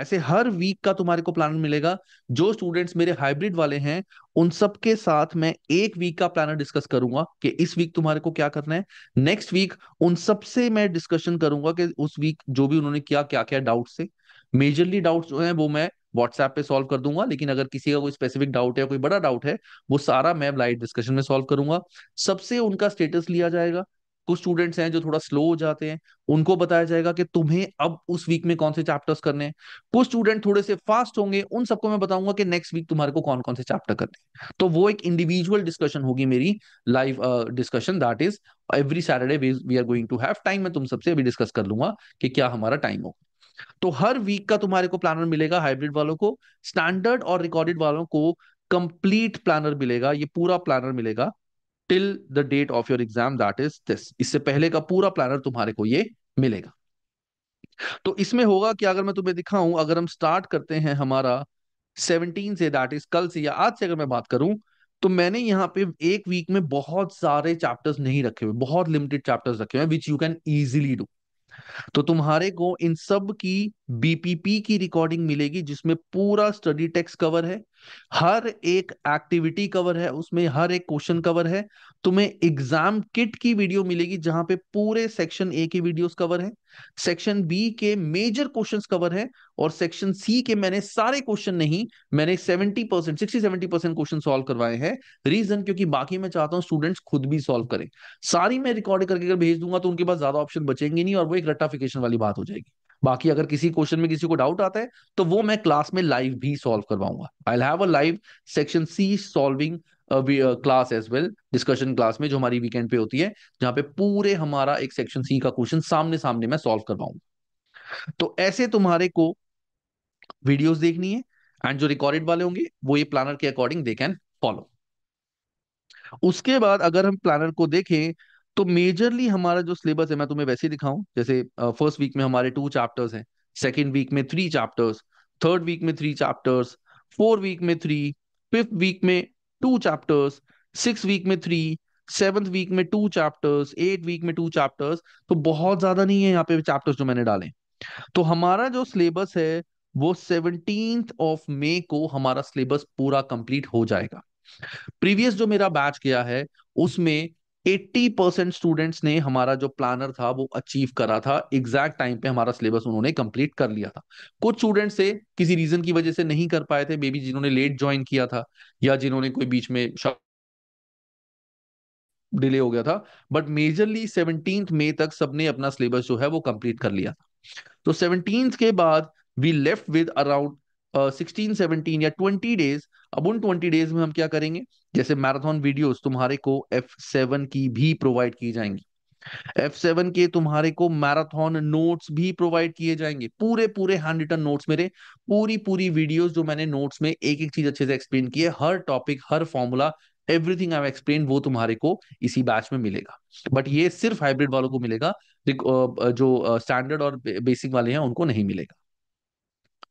ऐसे हर वीक का तुम्हारे को प्लान मिलेगा जो स्टूडेंट्स मेरे हाइब्रिड वाले हैं उन सब के साथ मैं एक वीक का प्लानर डिस्कस करूंगा कि इस वीक तुम्हारे को क्या करना है नेक्स्ट वीक उन सबसे मैं डिस्कशन करूंगा कि उस वीक जो भी उन्होंने किया क्या क्या डाउट से मेजरली डाउट जो है वो मैं व्हाट्सएप पे सॉल्व कर दूंगा लेकिन अगर किसी का कोई स्पेसिफिक डाउट है कोई बड़ा डाउट है वो सारा मैं लाइव डिस्कशन में सॉल्व करूंगा सबसे उनका स्टेटस लिया जाएगा कुछ स्टूडेंट्स हैं जो थोड़ा स्लो हो जाते हैं उनको बताया जाएगा कि तुम्हें अब उस वीक में कौन से चैप्टर्स करने हैं कुछ स्टूडेंट थोड़े से फास्ट होंगे उन सबको मैं बताऊंगा कि नेक्स्ट वीक तुम्हारे को कौन कौन से चैप्टर करने हैं तो वो एक इंडिविजुअल डिस्कशन होगी मेरी live discussion that is every Saturday we are going to have time मैं तुम सबसे अभी डिस्कस कर लूंगा कि क्या हमारा टाइम होगा तो हर वीक का तुम्हारे को प्लानर मिलेगा हाइब्रिड वालों को स्टैंडर्ड और रिकॉर्डेड वालों को कंप्लीट प्लानर मिलेगा ये पूरा प्लानर मिलेगा till the date of your exam that is this इससे पहले का पूरा प्लानर तुम्हारे को ये मिलेगा तो इसमें होगा कि अगर मैं तुम्हें दिखाऊं अगर हम स्टार्ट करते हैं हमारा सेवनटीन से दैट इज कल से या आज से अगर मैं बात करूं तो मैंने यहाँ पे एक वीक में बहुत सारे चैप्टर्स नहीं रखे हुए बहुत लिमिटेड चैप्टर्स रखे हुए हैं which you can easily do तो तुम्हारे को इन सब की बीपीपी की रिकॉर्डिंग मिलेगी जिसमें पूरा स्टडी टेक्स कवर है हर एक एक्टिविटी कवर है उसमें हर एक क्वेश्चन कवर है तुम्हें एग्जाम किट की वीडियो मिलेगी जहां पे पूरे सेक्शन ए के वीडियोस कवर है सेक्शन बी के मेजर क्वेश्चंस कवर है और सेक्शन सी के मैंने सारे क्वेश्चन नहीं मैंने seventy percent sixty seventy percent question solve करवाए हैं रीजन क्योंकि बाकी मैं चाहता हूँ स्टूडेंट्स खुद भी सॉल्व करें सारी मैं रिकॉर्ड करके अगर भेज दूंगा तो उनके पास ज्यादा ऑप्शन बचेंगे नहीं और वो एक रट्टाफिकेशन वाली बात हो जाएगी बाकी अगर किसी क्वेश्चन में किसी को डाउट आता है तो वो मैं क्लास में लाइव भी सॉल्व करवाऊंगा I have a live section C solving class as well discussion class में जो हमारी वीकेंड पे होती है जहां पे पूरे हमारा एक सेक्शन सी का क्वेश्चन सामने सामने मैं सॉल्व करवाऊंगा तो ऐसे तुम्हारे को वीडियोस देखनी है एंड जो रिकॉर्डेड वाले होंगे वो ये प्लानर के अकॉर्डिंग दे कैन फॉलो उसके बाद अगर हम प्लानर को देखें तो मेजरली हमारा जो सिलेबस है मैं तुम्हें वैसे दिखाऊं जैसे फर्स्ट वीक में हमारे टू चैप्टर्स हैं सेकेंड वीक में थ्री चैप्टर्स थर्ड वीक में थ्री चैप्टर्स फोर्थ वीक में थ्री फिफ्थ वीक में टू चैप्टर्स सिक्स वीक में थ्री सेवंथ वीक में टू चैप्टर्स एट वीक में टू चैप्टर्स तो बहुत ज्यादा नहीं है यहाँ पे चैप्टर्स जो मैंने डाले तो हमारा जो सिलेबस है वो सेवनटीन ऑफ मे को हमारा सिलेबस पूरा कंप्लीट हो जाएगा प्रीवियस जो मेरा बैच गया है उसमें एट्टी परसेंट स्टूडेंट्स ने हमारा जो प्लानर था वो अचीव करा था एग्जैक्ट टाइम पे हमारा सिलेबस उन्होंने कंप्लीट कर लिया था कुछ स्टूडेंट्स से किसी रीजन की वजह से नहीं कर पाए थे बी जिन्होंने लेट ज्वाइन किया था या जिन्होंने कोई बीच में डिले हो गया था बट मेजरली सेवनटीन मे तक सबने अपना सिलेबस जो है वो कंप्लीट कर लिया था तो सेवनटीन के बाद we left with around sixteen seventeen या ट्वेंटी डेज अब उन ट्वेंटी डेज में हम क्या करेंगे जैसे मैराथन वीडियोस तुम्हारे को एफ सेवन की भी प्रोवाइड की जाएंगी F7 के तुम्हारे को मैराथन नोट्स भी प्रोवाइड किए जाएंगे पूरे पूरे हैंड रिटर्न नोट्स मेरे पूरी पूरी वीडियोस जो मैंने नोट्स में एक एक चीज अच्छे से एक्सप्लेन की है हर टॉपिक हर फॉर्मूला एवरीथिंग आई एक्सप्लेन वो तुम्हारे को इसी बैच में मिलेगा बट ये सिर्फ हाइब्रिड वालों को मिलेगा जो स्टैंडर्ड और बेसिक वाले हैं उनको नहीं मिलेगा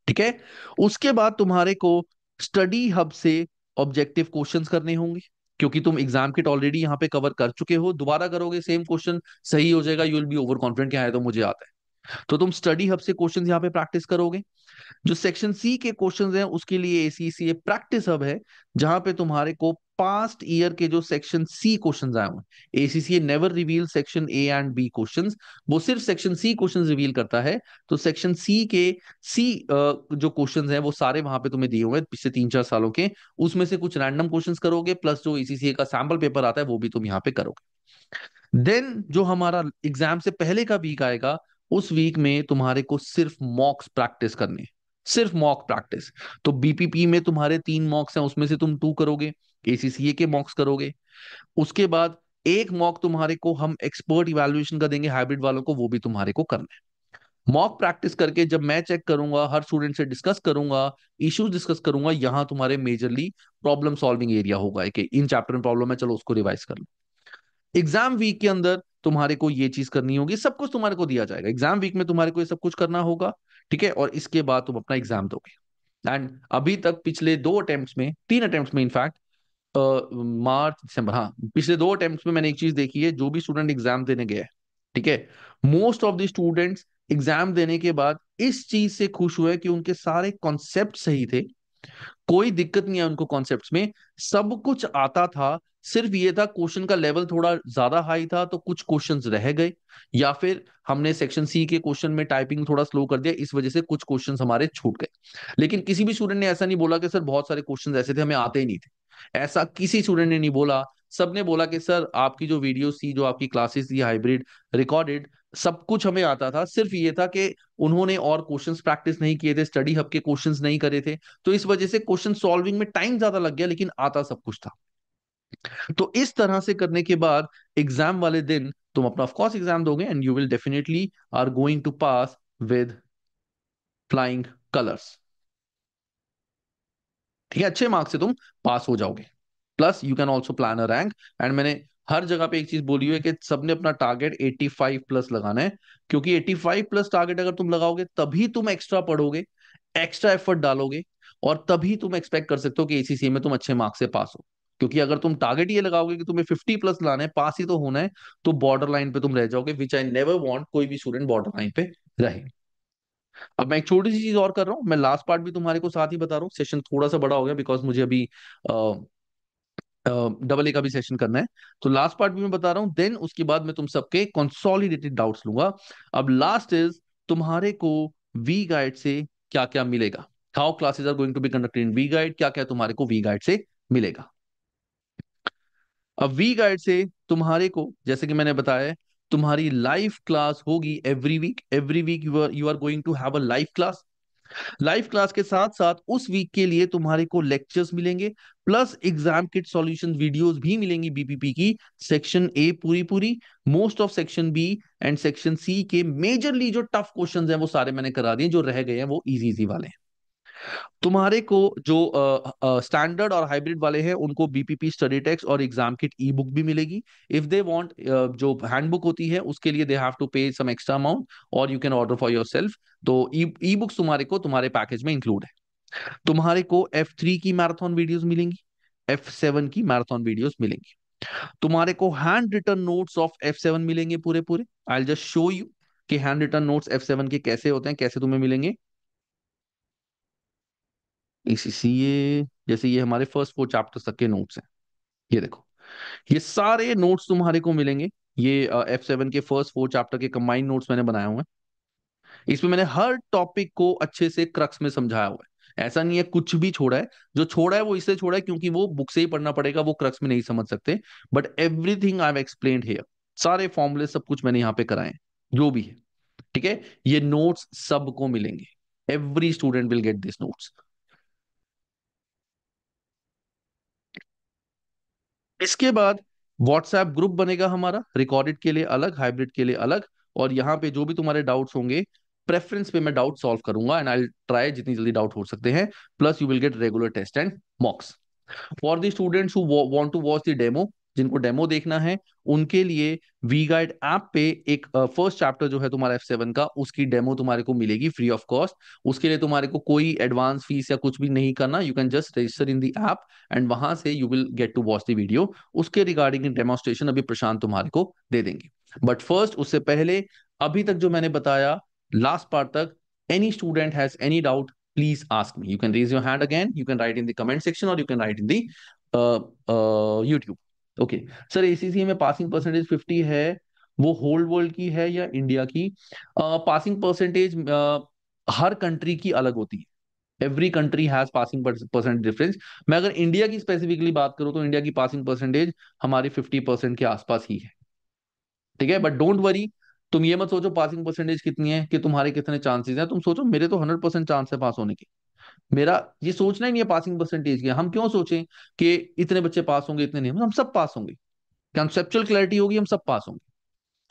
ठीक है उसके बाद तुम्हारे को स्टडी हब से ऑब्जेक्टिव क्वेश्चन करने होंगे क्योंकि तुम एग्जाम किट ऑलरेडी यहाँ पे कवर कर चुके हो दोबारा करोगे सेम क्वेश्चन सही हो जाएगा you will be over confident क्या है तो मुझे आता है तो तुम स्टडी हब से क्वेश्चन यहाँ पे प्रैक्टिस करोगे जो सेक्शन सी के क्वेश्चन हैं उसके लिए एसीसी प्रैक्टिस हब है जहां पे तुम्हारे को पास्ट ईयर के जो सेक्शन सी क्वेश्चन आए हुए ACCA never reveal section A and B question वो सिर्फ सेक्शन सी क्वेश्चन रिवील करता है तो सेक्शन सी के सी जो क्वेश्चन है वो सारे वहां पे तुम्हें दिए हुए हैं पिछले तीन चार सालों के उसमें से कुछ रैंडम क्वेश्चन करोगे प्लस जो एसीसीए का सैम्पल पेपर आता है वो भी तुम यहाँ पे करोगे देन जो हमारा एग्जाम से पहले का वीक आएगा उस वीक में तुम्हारे को सिर्फ मॉक्स प्रैक्टिस करने हैं सिर्फ मॉक प्रैक्टिस तो बीपीपी में तुम्हारे तीन मॉक्स हैं उसमें से तुम टू करोगे एसीसीए के मॉक्स करोगे उसके बाद एक मॉक तुम्हारे को हम एक्सपर्ट इवेल्युएशन का देंगे हाइब्रिड वालों को वो भी तुम्हारे को करना है मॉक प्रैक्टिस करके जब मैं चेक करूंगा हर स्टूडेंट से डिस्कस करूंगा इश्यूज डिस्कस करूंगा यहाँ तुम्हारे मेजरली प्रॉब्लम सॉल्विंग एरिया होगा कि इन चैप्टर में प्रॉब्लम है चलो उसको रिवाइज कर लो एग्जाम वीक के अंदर तुम्हारे को ये चीज करनी होगी सब कुछ तुम्हारे को दिया जाएगा एग्जाम वीक में तुम्हारे को ये सब कुछ करना होगा ठीक है और इसके बाद तुम अपना एग्जाम दोगे एंड अभी तक पिछले दो अटेम्प्ट में तीन अटेम्प्ट में इनफैक्ट मार्च दिसंबर हाँ पिछले दो अटेम्प्ट में मैंने एक चीज देखी है जो भी स्टूडेंट एग्जाम देने गए ठीक है most of the students exam देने के बाद इस चीज से खुश हुए कि उनके सारे कॉन्सेप्ट सही थे कोई दिक्कत नहीं है उनको कॉन्सेप्ट में सब कुछ आता था सिर्फ ये था क्वेश्चन का लेवल थोड़ा ज्यादा हाई था तो कुछ क्वेश्चंस रह गए या फिर हमने सेक्शन सी के क्वेश्चन में टाइपिंग थोड़ा स्लो कर दिया इस वजह से कुछ क्वेश्चंस हमारे छूट गए लेकिन किसी भी स्टूडेंट ने ऐसा नहीं बोला कि सर बहुत सारे क्वेश्चन ऐसे थे हमें आते ही नहीं थे ऐसा किसी स्टूडेंट ने नहीं बोला सबने बोला कि सर आपकी जो वीडियो थी जो आपकी क्लासेस थी हाइब्रिड रिकॉर्डेड सब कुछ हमें आता था सिर्फ ये था कि उन्होंने और क्वेश्चंस प्रैक्टिस नहीं किए थे स्टडी हब के क्वेश्चंस नहीं करे थे तो इस वजह से क्वेश्चन सॉल्विंग में टाइम ज्यादा लग गया लेकिन आता सब कुछ था तो इस तरह से करने के बाद एग्जाम वाले दिन तुम अपना ऑफकोर्स एग्जाम दोगे and you will definitely are going to pass with flying colours ठीक है अच्छे मार्क्स से तुम पास हो जाओगे plus you can also plan a rank and मैंने हर जगह पे एक चीज बोली हुई है कि सबने अपना टारगेट 85 प्लस लगाना है क्योंकि 85 प्लस टारगेट अगर तुम लगाओगे तभी तुम एक्स्ट्रा पढ़ोगे एक्स्ट्रा एफर्ट डालोगे और तभी तुम एक्सपेक्ट कर सकते हो कि एसीसी में तुम अच्छे मार्क्स से पास हो क्योंकि अगर तुम टारगेट ये लगाओगे कि तुम्हें 50 प्लस लाना है पास ही तो होना है तो बॉर्डर लाइन पे तुम रह जाओगे विच आई नेवर वॉन्ट कोई भी स्टूडेंट बॉर्डर लाइन पे रहे अब मैं एक छोटी सी चीज और कर रहा हूँ मैं लास्ट पार्ट भी तुम्हारे को साथ ही बता रहा हूँ सेशन थोड़ा सा बड़ा हो गया बिकॉज मुझे अभी डबल ए का भी सेशन करना है तो लास्ट पार्ट भी मैं बता रहा हूं देन उसके बाद मैं तुम सबके कंसोलिडेटेड डाउट्स लूंगा अब लास्ट इज तुम्हारे को वी गाइड से क्या क्या मिलेगा how classes are going to be conducted in V guide क्या क्या तुम्हारे को वी गाइड से मिलेगा अब वी गाइड से तुम्हारे को जैसे कि मैंने बताया तुम्हारी लाइव क्लास होगी every week every week you are you are going to have a live class live class के साथ साथ उस वीक के लिए तुम्हारे को लेक्चर्स मिलेंगे plus exam kit solution videos भी मिलेंगी बीपीपी की सेक्शन ए पूरी पूरी most of section B and section C के मेजरली जो टफ क्वेश्चंस हैं वो सारे मैंने करा दिए जो रह गए हैं वो इजी इजी वाले हैं तुम्हारे को जो स्टैंडर्ड और हाइब्रिड वाले हैं उनको बीपीपी स्टडी टेक्स और एग्जाम किट ई बुक भी मिलेगी इफ दे वांट जो हैंडबुक होती है उसके लिए they have to pay some extra amount और you can order for yourself तो ई e, बुक्स तुम्हारे को तुम्हारे पैकेज में इंक्लूड है तुम्हारे को एफ थ्री की मैराथन वीडियोज मिलेंगी एफ सेवन की मैराथन वीडियोज मिलेंगी तुम्हारे को handwritten notes of F seven मिलेंगे पूरे पूरे आई जस्ट शो यू कि handwritten notes F seven के कैसे होते हैं कैसे तुम्हें मिलेंगे इसी ये जैसे ये हमारे फर्स्ट फोर चैप्टर तक के नोट्स हैं ये देखो ये सारे नोट्स तुम्हारे को मिलेंगे ये एफ सेवन के फर्स्ट फोर चैप्टर के कंबाइंड नोट्स मैंने बनाए हुए हैं इसमें मैंने हर टॉपिक को अच्छे से क्रक्स में समझाया हुआ है ऐसा नहीं है कुछ भी छोड़ा है जो छोड़ा है वो इससे छोड़ा है क्योंकि वो बुक से ही पढ़ना पड़ेगा वो क्रक्स में नहीं समझ सकते but everything I explain here सारे फॉर्मुले सब कुछ मैंने यहाँ पे कराए जो भी है ठीक है ये नोट्स सबको मिलेंगे every student will get this notes इसके बाद व्हाट्सएप ग्रुप बनेगा हमारा रिकॉर्डेड के लिए अलग हाइब्रिड के लिए अलग और यहाँ पे जो भी तुम्हारे डाउट्स होंगे प्रेफरेंस पे मैं डाउट सॉल्व करूंगा एंड आई ट्राई जितनी जल्दी डाउट हो सकते हैं plus you will get regular test and mocks for the students who want to watch the demo जिनको डेमो देखना है उनके लिए वी गाइड ऐप पे एक फर्स्ट चैप्टर जो है तुम्हारा एफ सेवन का उसकी डेमो तुम्हारे को मिलेगी फ्री ऑफ कॉस्ट उसके लिए तुम्हारे को कोई एडवांस फीस या कुछ भी नहीं करना you can just register in the app and वहां से you will get to watch the video उसके रिगार्डिंग डेमोस्ट्रेशन अभी प्रशांत तुम्हारे को दे देंगे बट फर्स्ट उससे पहले अभी तक जो मैंने बताया लास्ट पार्ट तक any student has any doubt please ask me you can raise your hand again you can write in the comment section और you can write in the okay sir ACC में passing percentage fifty है वो whole world की है या India की passing uh, percentage uh, हर country की अलग होती है every country has passing percent difference मैं अगर इंडिया की स्पेसिफिकली बात करूं तो इंडिया की पासिंग परसेंटेज हमारी फिफ्टी परसेंट के आसपास ही है ठीक है बट डोंट वरी तुम ये मत सोचो पासिंग परसेंटेज कितनी है कि तुम्हारे कितने चांसेस हैं तुम सोचो मेरे तो हंड्रेड परसेंट चांस है पास होने के मेरा ये सोचना ही नहीं है पासिंग परसेंटेज की हम क्यों सोचें कि इतने बच्चे पास होंगे इतने नहीं हम सब पास होंगे कंसेप्चुअल क्लैरिटी होगी हम सब पास होंगे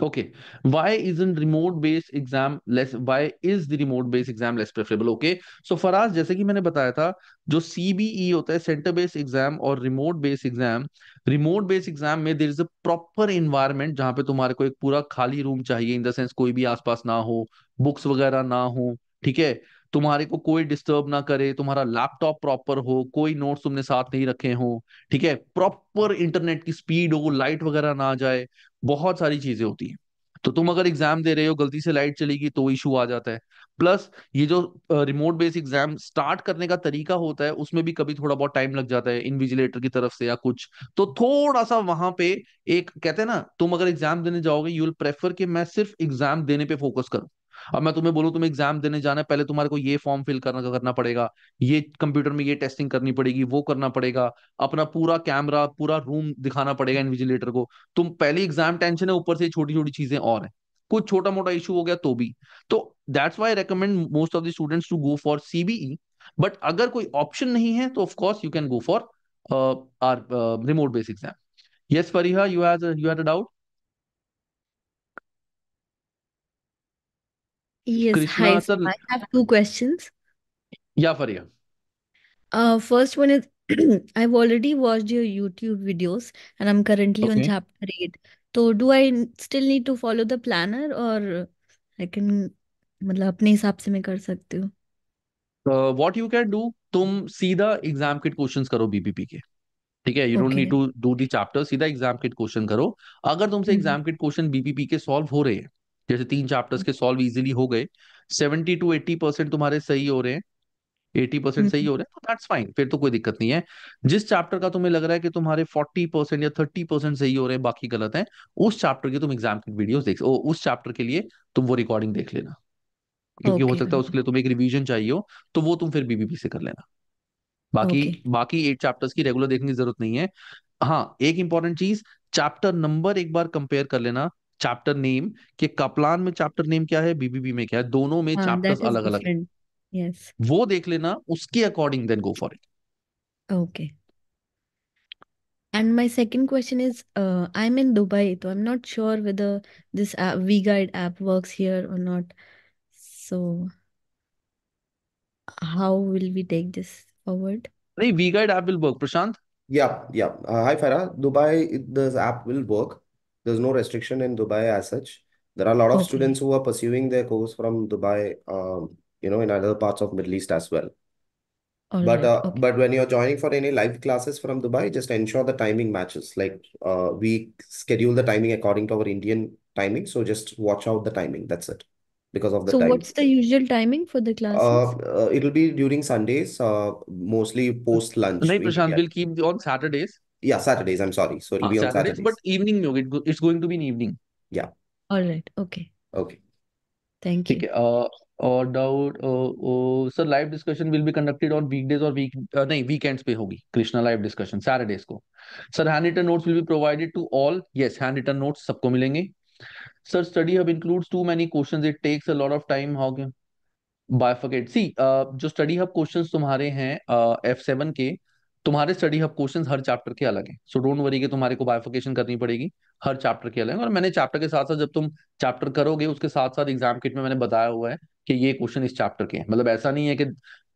okay why is in remote based exam less why is the remote based exam less preferable okay so Faraz जैसे कि मैंने बताया था जो सीबीई e होता है सेंटर बेस्ड एग्जाम और remote based exam remote based exam में there is a proper environment जहां पे तुम्हारे को एक पूरा खाली रूम चाहिए इन द सेंस कोई भी आसपास ना हो बुक्स वगैरह ना हो ठीक है तुम्हारे को कोई डिस्टर्ब ना करे तुम्हारा लैपटॉप प्रॉपर हो कोई नोट्स तुमने साथ नहीं रखे हो ठीक है प्रॉपर इंटरनेट की स्पीड हो लाइट वगैरह ना जाए बहुत सारी चीजें होती हैं तो तुम अगर एग्जाम दे रहे हो गलती से लाइट चलेगी तो इशू आ जाता है प्लस ये जो रिमोट बेस एग्जाम स्टार्ट करने का तरीका होता है उसमें भी कभी थोड़ा बहुत टाइम लग जाता है इनविजिलेटर की तरफ से या कुछ तो थोड़ा सा वहां पे एक कहते हैं ना तुम अगर एग्जाम देने जाओगे यू विल प्रेफर कि मैं सिर्फ एग्जाम देने पे फोकस करूं अब मैं तुम्हें बोलूँ तुम एग्जाम देने जाना है पहले तुम्हारे को ये फॉर्म फिल करना करना पड़ेगा ये कंप्यूटर में ये टेस्टिंग करनी पड़ेगी वो करना पड़ेगा अपना पूरा कैमरा पूरा रूम दिखाना पड़ेगा इन्विजिलेटर को तुम पहले एग्जाम टेंशन है ऊपर से छोटी छोटी चीजें और है कुछ छोटा मोटा इशू हो गया तो भी तो that's why recommend most of the students to go for CBE but अगर कोई ऑप्शन नहीं है तो of course you can go for our remote base exam yes Fariha you has you had a doubt Yes, Krishna hi. Sir. I have two questions. yeah, Faria. Uh, first one is I've already watched your YouTube videos and I'm currently on Okay. chapter 8. So, do I still need to follow the planner or I can मतलब अपने हिसाब से मैं कर सकती हूँ what you can do तुम सीधा एग्जाम किट क्वेश्चन करो बीबीपी के ठीक है you don't need to do the chapter सीधा एग्जाम किट क्वेश्चन करो अगर तुमसे एग्जाम किट क्वेश्चन बीबीपी के सॉल्व हो रहे हैं जैसे तीन चैप्टर्स के सॉल्व इजीली हो गए सेवेंटी टू एट्टी परसेंट तुम्हारे सही हो रहे हैं एटी परसेंट सही हो रहे हैं तो दैट्स फाइन फिर तो कोई दिक्कत नहीं है जिस चैप्टर का तुम्हें लग रहा है कि तुम्हारे फोर्टी परसेंट या थर्टी परसेंट सही हो रहे हैं बाकी गलत है उस चैप्टर के तुम एग्जाम की वीडियो देख ओ, उस चैप्टर के लिए तुम वो रिकॉर्डिंग देख लेना क्योंकि okay. हो सकता है उसके लिए तुम्हें एक रिविजन चाहिए हो तो वो तुम फिर बीबीपी से कर लेना बाकी okay. बाकी एट चैप्टर्स की रेगुलर देखने की जरूरत नहीं है हाँ एक इंपॉर्टेंट चीज चैप्टर नंबर एक बार कंपेयर कर लेना चैप्टर नेम कि कपलान में चैप्टर नेम क्या है बीबीबी में क्या है दोनों में चैप्टर अलग अलग वो देख लेना उसके according then go for it okay and my second question is I am in Dubai तो I am not sure whether this we guide app works here और not so how will we take this forward नहीं we guide app will work Prashant yeah yeah hi Farah Dubai this app will work There's no restriction in Dubai as such. There are a lot of okay. students who are pursuing their course from Dubai, um, you know, in other parts of Middle East as well. All but right. uh, okay. but when you're joining for any live classes from Dubai, just ensure the timing matches. Like uh, we schedule the timing according to our Indian timing, so just watch out the timing. That's it, because of the so time. what's the usual timing for the uh, classes? Uh, uh it'll be during Sundays, uh, mostly post lunch. No, Prashant, we'll keep on Saturdays. yeah saturdays i'm sorry so it'll ah, be on saturdays, saturdays, but evening mein hoga it's going to be an evening yeah all right okay okay thank you uh, और doubt sir live discussion will be conducted on weekdays और week नहीं weekends पे होगी Krishna live discussion Saturdays को sir hand written notes will be provided to all yes hand written notes सबको मिलेंगे sir study hub includes too many questions it takes a lot of time how can bifurcate see जो study hub questions तुम्हारे हैं F uh, seven के तुम्हारे study hub question हर chapter के अलग है सो डोंट वरी कि तुम्हारे को बायोफिकेशन करनी पड़ेगी हर चैप्टर के अलग और मैंने चैप्टर के साथ साथ जब तुम चैप्टर करोगे उसके साथ साथ एग्जाम किट में मैंने बताया हुआ है कि ये क्वेश्चन इस चैप्टर के हैं मतलब ऐसा नहीं है कि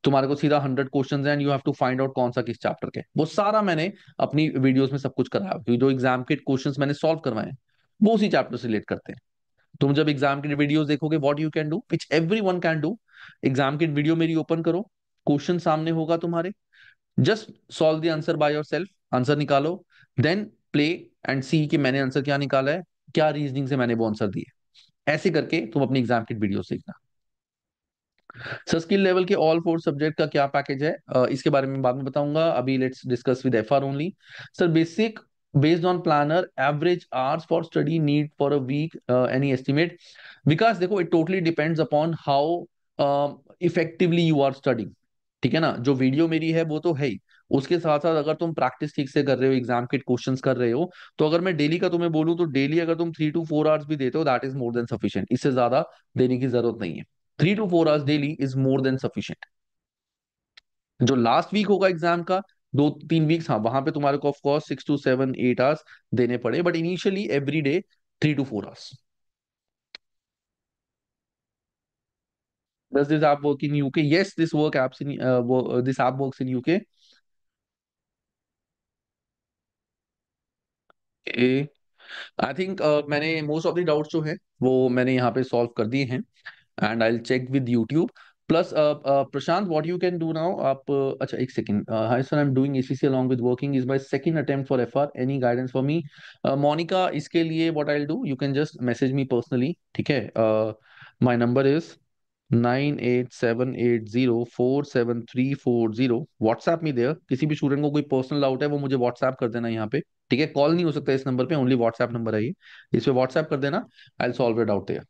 तुम्हारे को सीधा hundred question and you have to find out कौन सा किस चैप्टर के वो सारा मैंने अपनी वीडियोज में सब कुछ कराया क्योंकि जो एग्जाम किट क्वेश्चन मैंने सॉल्व करवाए वो उसी चैप्टर से रिलेट करते हैं तुम जब एग्जाम किट वीडियोस देखोगे what you can do which everyone can do exam kit video मेरी ओपन करो क्वेश्चन सामने होगा तुम्हारे just solve the answer by yourself answer निकालो देन प्ले एंड सी कि मैंने आंसर क्या निकाला है क्या रीजनिंग से मैंने वो आंसर दिए ऐसे करके तुम अपनी एग्जाम की वीडियो सीखना सर स्किल लेवल के ऑल फोर सब्जेक्ट का क्या पैकेज है uh, इसके बारे में बाद में बताऊंगा अभी let's discuss with FR only sir basic based on planner average hours for study need for a week any estimate because देखो it totally depends upon how effectively you are studying ठीक है ना जो वीडियो मेरी है वो तो है ही उसके साथ साथ अगर तुम प्रैक्टिस ठीक से कर रहे हो एग्जाम किट क्वेश्चन कर रहे हो तो अगर मैं डेली का तुम्हें बोलूँ तो डेली अगर तुम थ्री टू फोर आवर्स भी देते हो that is more than sufficient इससे ज्यादा देने की जरूरत नहीं है three to four hours daily is more than sufficient जो लास्ट वीक होगा एग्जाम का दो तीन वीक्स हाँ वहां पे तुम्हारे को of course six to seven eight hours देने पड़े but initially every day three to four hours Does this app work in UK? Yes, this work apps in uh, uh this app works in UK. I think मैंने most of the doubts जो है वो मैंने यहाँ पे solve कर दिए हैं and I check with YouTube plus Prashant what you can do now आप uh, अच्छा एक second hi sir I am doing ACC along with working is my second attempt for FR any guidance for me Monica इसके लिए what I will do you can just message me personally ठीक है my number is nine eight seven eight zero four seven three four zero WhatsApp में there किसी भी student को कोई personal doubt है वो मुझे व्हाट्सएप कर देना यहाँ पे ठीक है कॉल नहीं हो सकता इस नंबर पे ओनली व्हाट्सएप नंबर है ये इस पे व्हाट्सएप कर देना I solve your doubt there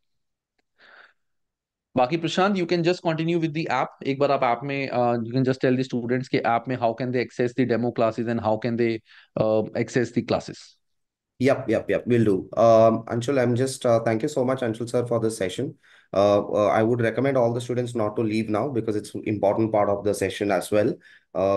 बाकी Prashant you can just continue with the app एक बार आप ऐप में you can just tell the students के ऐप में how can they access the demo classes and how can they access the classes Yep, yep, yep. We'll do. Um, Anshul, I'm just uh, thank you so much, Anshul sir, for this session. Uh, uh, I would recommend all the students not to leave now because it's important part of the session as well.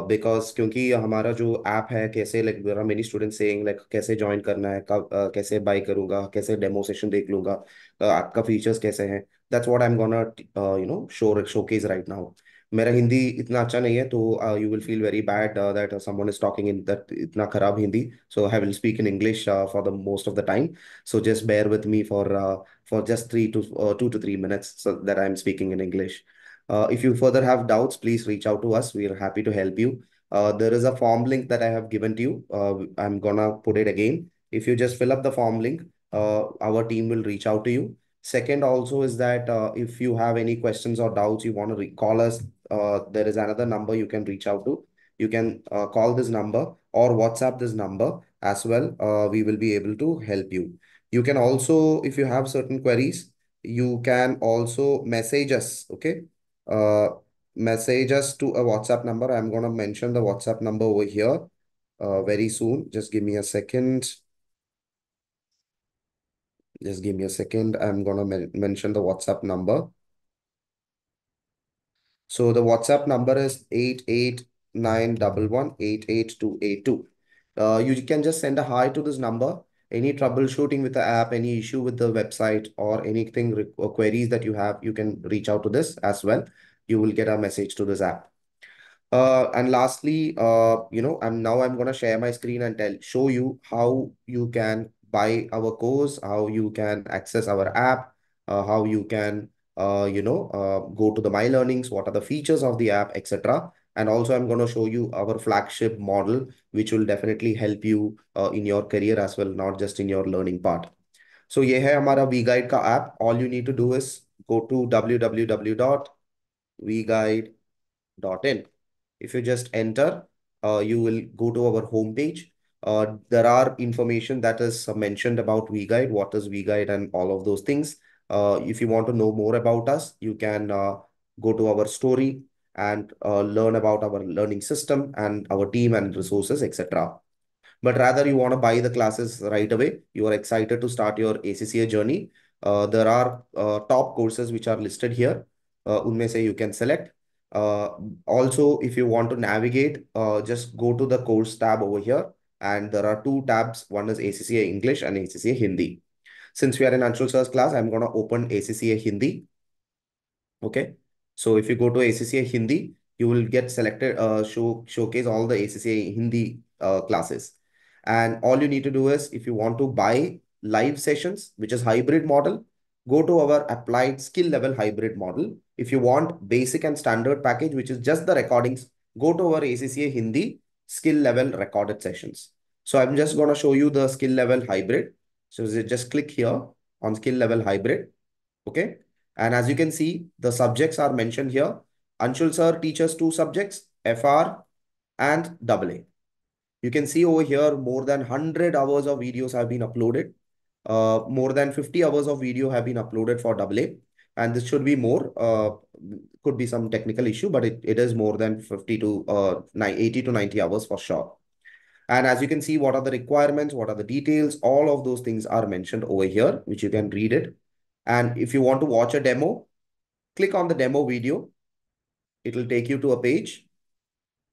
Because uh, क्योंकि हमारा जो app है कैसे like there are many student saying like कैसे join करना है कब uh, कैसे बाय करूंगा कैसे डेमो सेशन देख लूंगा uh, आपका फीचर्स कैसे हैं that's what I am gonna you know show showcase right now मेरा हिंदी इतना अच्छा नहीं है तो you will feel very bad that someone is talking in that इतना खराब Hindi so I will speak in English for the most of the time so just bear with me for for just three two two two three minutes that I am speaking in English if you further have doubts, please reach out to us. We are happy to help you. Uh, there is a form link that I have given to you. Uh, I'm gonna put it again. If you just fill up the form link, uh, our team will reach out to you. Second also is that if you have any questions or doubts, you want to call us, uh, there is another number you can reach out to. You can uh, call this number or WhatsApp this number as well. Uh, we will be able to help you. You can also, if you have certain queries, you can also message us, okay? Uh, message us to a WhatsApp number. I'm going to mention the WhatsApp number over here uh, very soon. Just give me a second. Just give me a second. I'm going to men mention the WhatsApp number. So the WhatsApp number is 88911888282. Uh, you can just send a hi to this number. Any troubleshooting with the app, any issue with the website or anything or uh, queries that you have, you can reach out to this as well. You will get a message to this app. Uh, and lastly, uh, you know, I'm now I'm gonna share my screen and tell show you how you can buy our course, how you can access our app, uh, how you can uh, you know, uh, go to the My Learnings, what are the features of the app, etc. And also I'm going to show you our flagship model, which will definitely help you uh, in your career as well, not just in your learning part. So yeah, हमारा we guide का app all you need to do is go to W W W dot we If you just enter, you just enter you will go Uh, there are information that is mentioned about VGuide, what is VGuide and all of those things. Uh, if you want to know more about us, you can uh, go to our story and uh, learn about our learning system and our team and resources, etc. But rather, you want to buy the classes right away. You are excited to start your ACCA journey. there are top courses which are listed here. Uh, unme say you can select. Uh, also, if you want to navigate, uh, just go to the course tab over here. And there are two tabs. One is ACCA English and ACCA Hindi. Since we are in Anshul sir's class, I'm going to open ACCA Hindi. Okay. So if you go to ACCA Hindi, you will get selected, uh, show, showcase all the ACCA Hindi uh, classes. And all you need to do is if you want to buy live sessions, which is hybrid model, go to our applied skill level hybrid model. If you want basic and standard package, which is just the recordings, go to our ACCA Hindi skill level recorded sessions. So I'm just going to show you the skill level hybrid. So just click here on skill level hybrid. Okay. And as you can see, the subjects are mentioned here. Anshul sir teaches two subjects, FR and AA. You can see over here more than 100 hours of videos have been uploaded. Uh, more than 50 hours of video have been uploaded for AA. And this should be more, uh, could be some technical issue, but it, it is more than 50 to uh, 80 to 90 hours for sure. And as you can see, what are the requirements? What are the details? All of those things are mentioned over here, which you can read it. And if you want to watch a demo, click on the demo video. It'll take you to a page.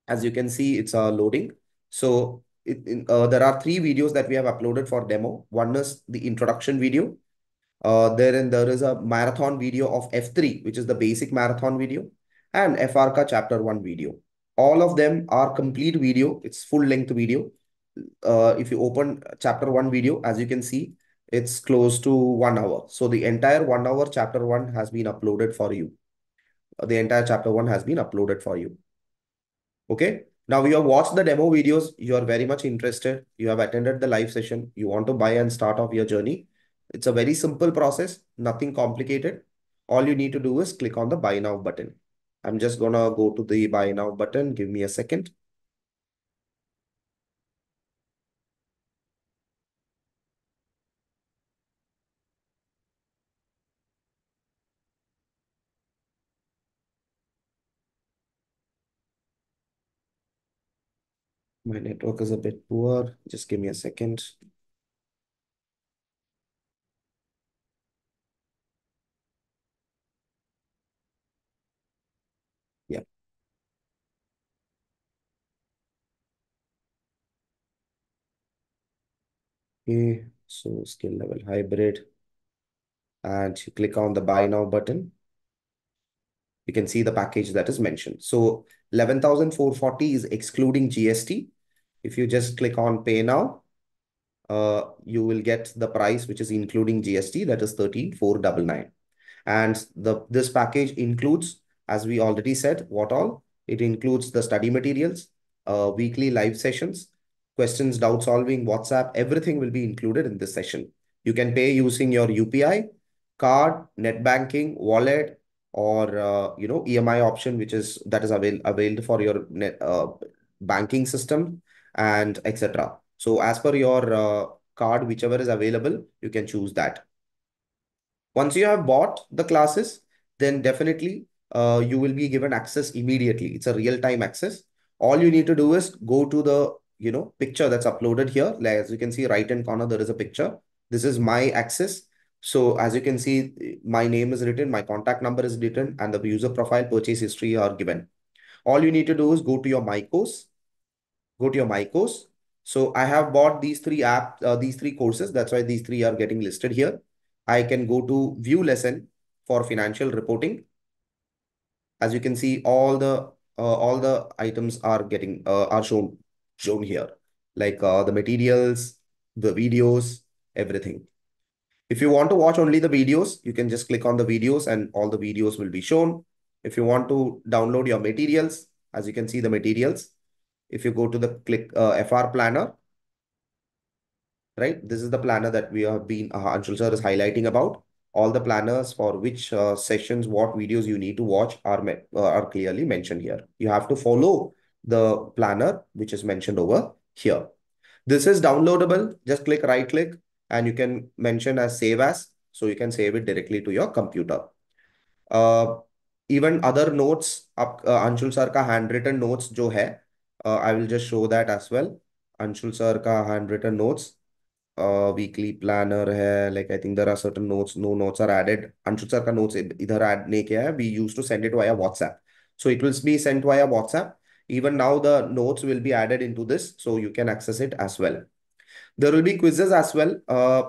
As you can see, it's uh, loading. So it, in, uh, there are three videos that we have uploaded for demo. One is the introduction video. Uh, and there is a marathon video of F3, which is the basic marathon video, and FRK chapter 1 video all of them are complete video. It's full length video. Uh, if you open chapter one video, as you can see, it's close to one hour. So the entire one hour chapter one has been uploaded for you. Uh, the entire chapter one has been uploaded for you. Okay. Now you have watched the demo videos. You are very much interested. You have attended the live session. You want to buy and start off your journey. It's a very simple process, nothing complicated. All you need to do is click on the buy now button. I'm just gonna go to the buy now button. Give me a second. My network is a bit poor. Just give me a second. Okay, so skill level hybrid. And you click on the buy now button. You can see the package that is mentioned. So 11,440 is excluding GST. If you just click on pay now, uh, you will get the price which is including GST that is 13499 and the this package includes as we already said what all it includes the study materials uh, weekly live sessions questions, doubt solving, WhatsApp, everything will be included in this session. You can pay using your UPI, card, net banking, wallet, or uh, you know EMI option, which is that is avail available for your net, uh, banking system and etc. So as per your uh, card, whichever is available, you can choose that. Once you have bought the classes, then definitely uh, you will be given access immediately. It's a real-time access. All you need to do is go to the you know, picture that's uploaded here. Like, as you can see, right hand corner, there is a picture. This is my access. So as you can see, my name is written, my contact number is written, and the user profile purchase history are given. All you need to do is go to your My course, go to your My course. So I have bought these three app, uh, these three courses. That's why these three are getting listed here. I can go to view lesson for financial reporting. As you can see, all the uh, all the items are getting uh, are shown shown here, like uh, the materials, the videos, everything. If you want to watch only the videos, you can just click on the videos and all the videos will be shown. If you want to download your materials, as you can see the materials, if you go to the click uh, FR planner, right? This is the planner that we have been, uh, Anshul sir is highlighting about. All the planners for which uh, sessions, what videos you need to watch are, uh, are clearly mentioned here. You have to follow the planner, which is mentioned over here. This is downloadable. Just click right click and you can mention as save as. So you can save it directly to your computer. Uh, even other notes, up, uh, Anshul sir ka handwritten notes jo hai, uh, I will just show that as well. Anshul sir ka handwritten notes. Uh, weekly planner hai. Like I think there are certain notes. No notes are added. Anshul sir ka notes either add hai. We used to send it via WhatsApp. So it will be sent via WhatsApp even now the notes will be added into this, so you can access it as well. There will be quizzes as well, uh,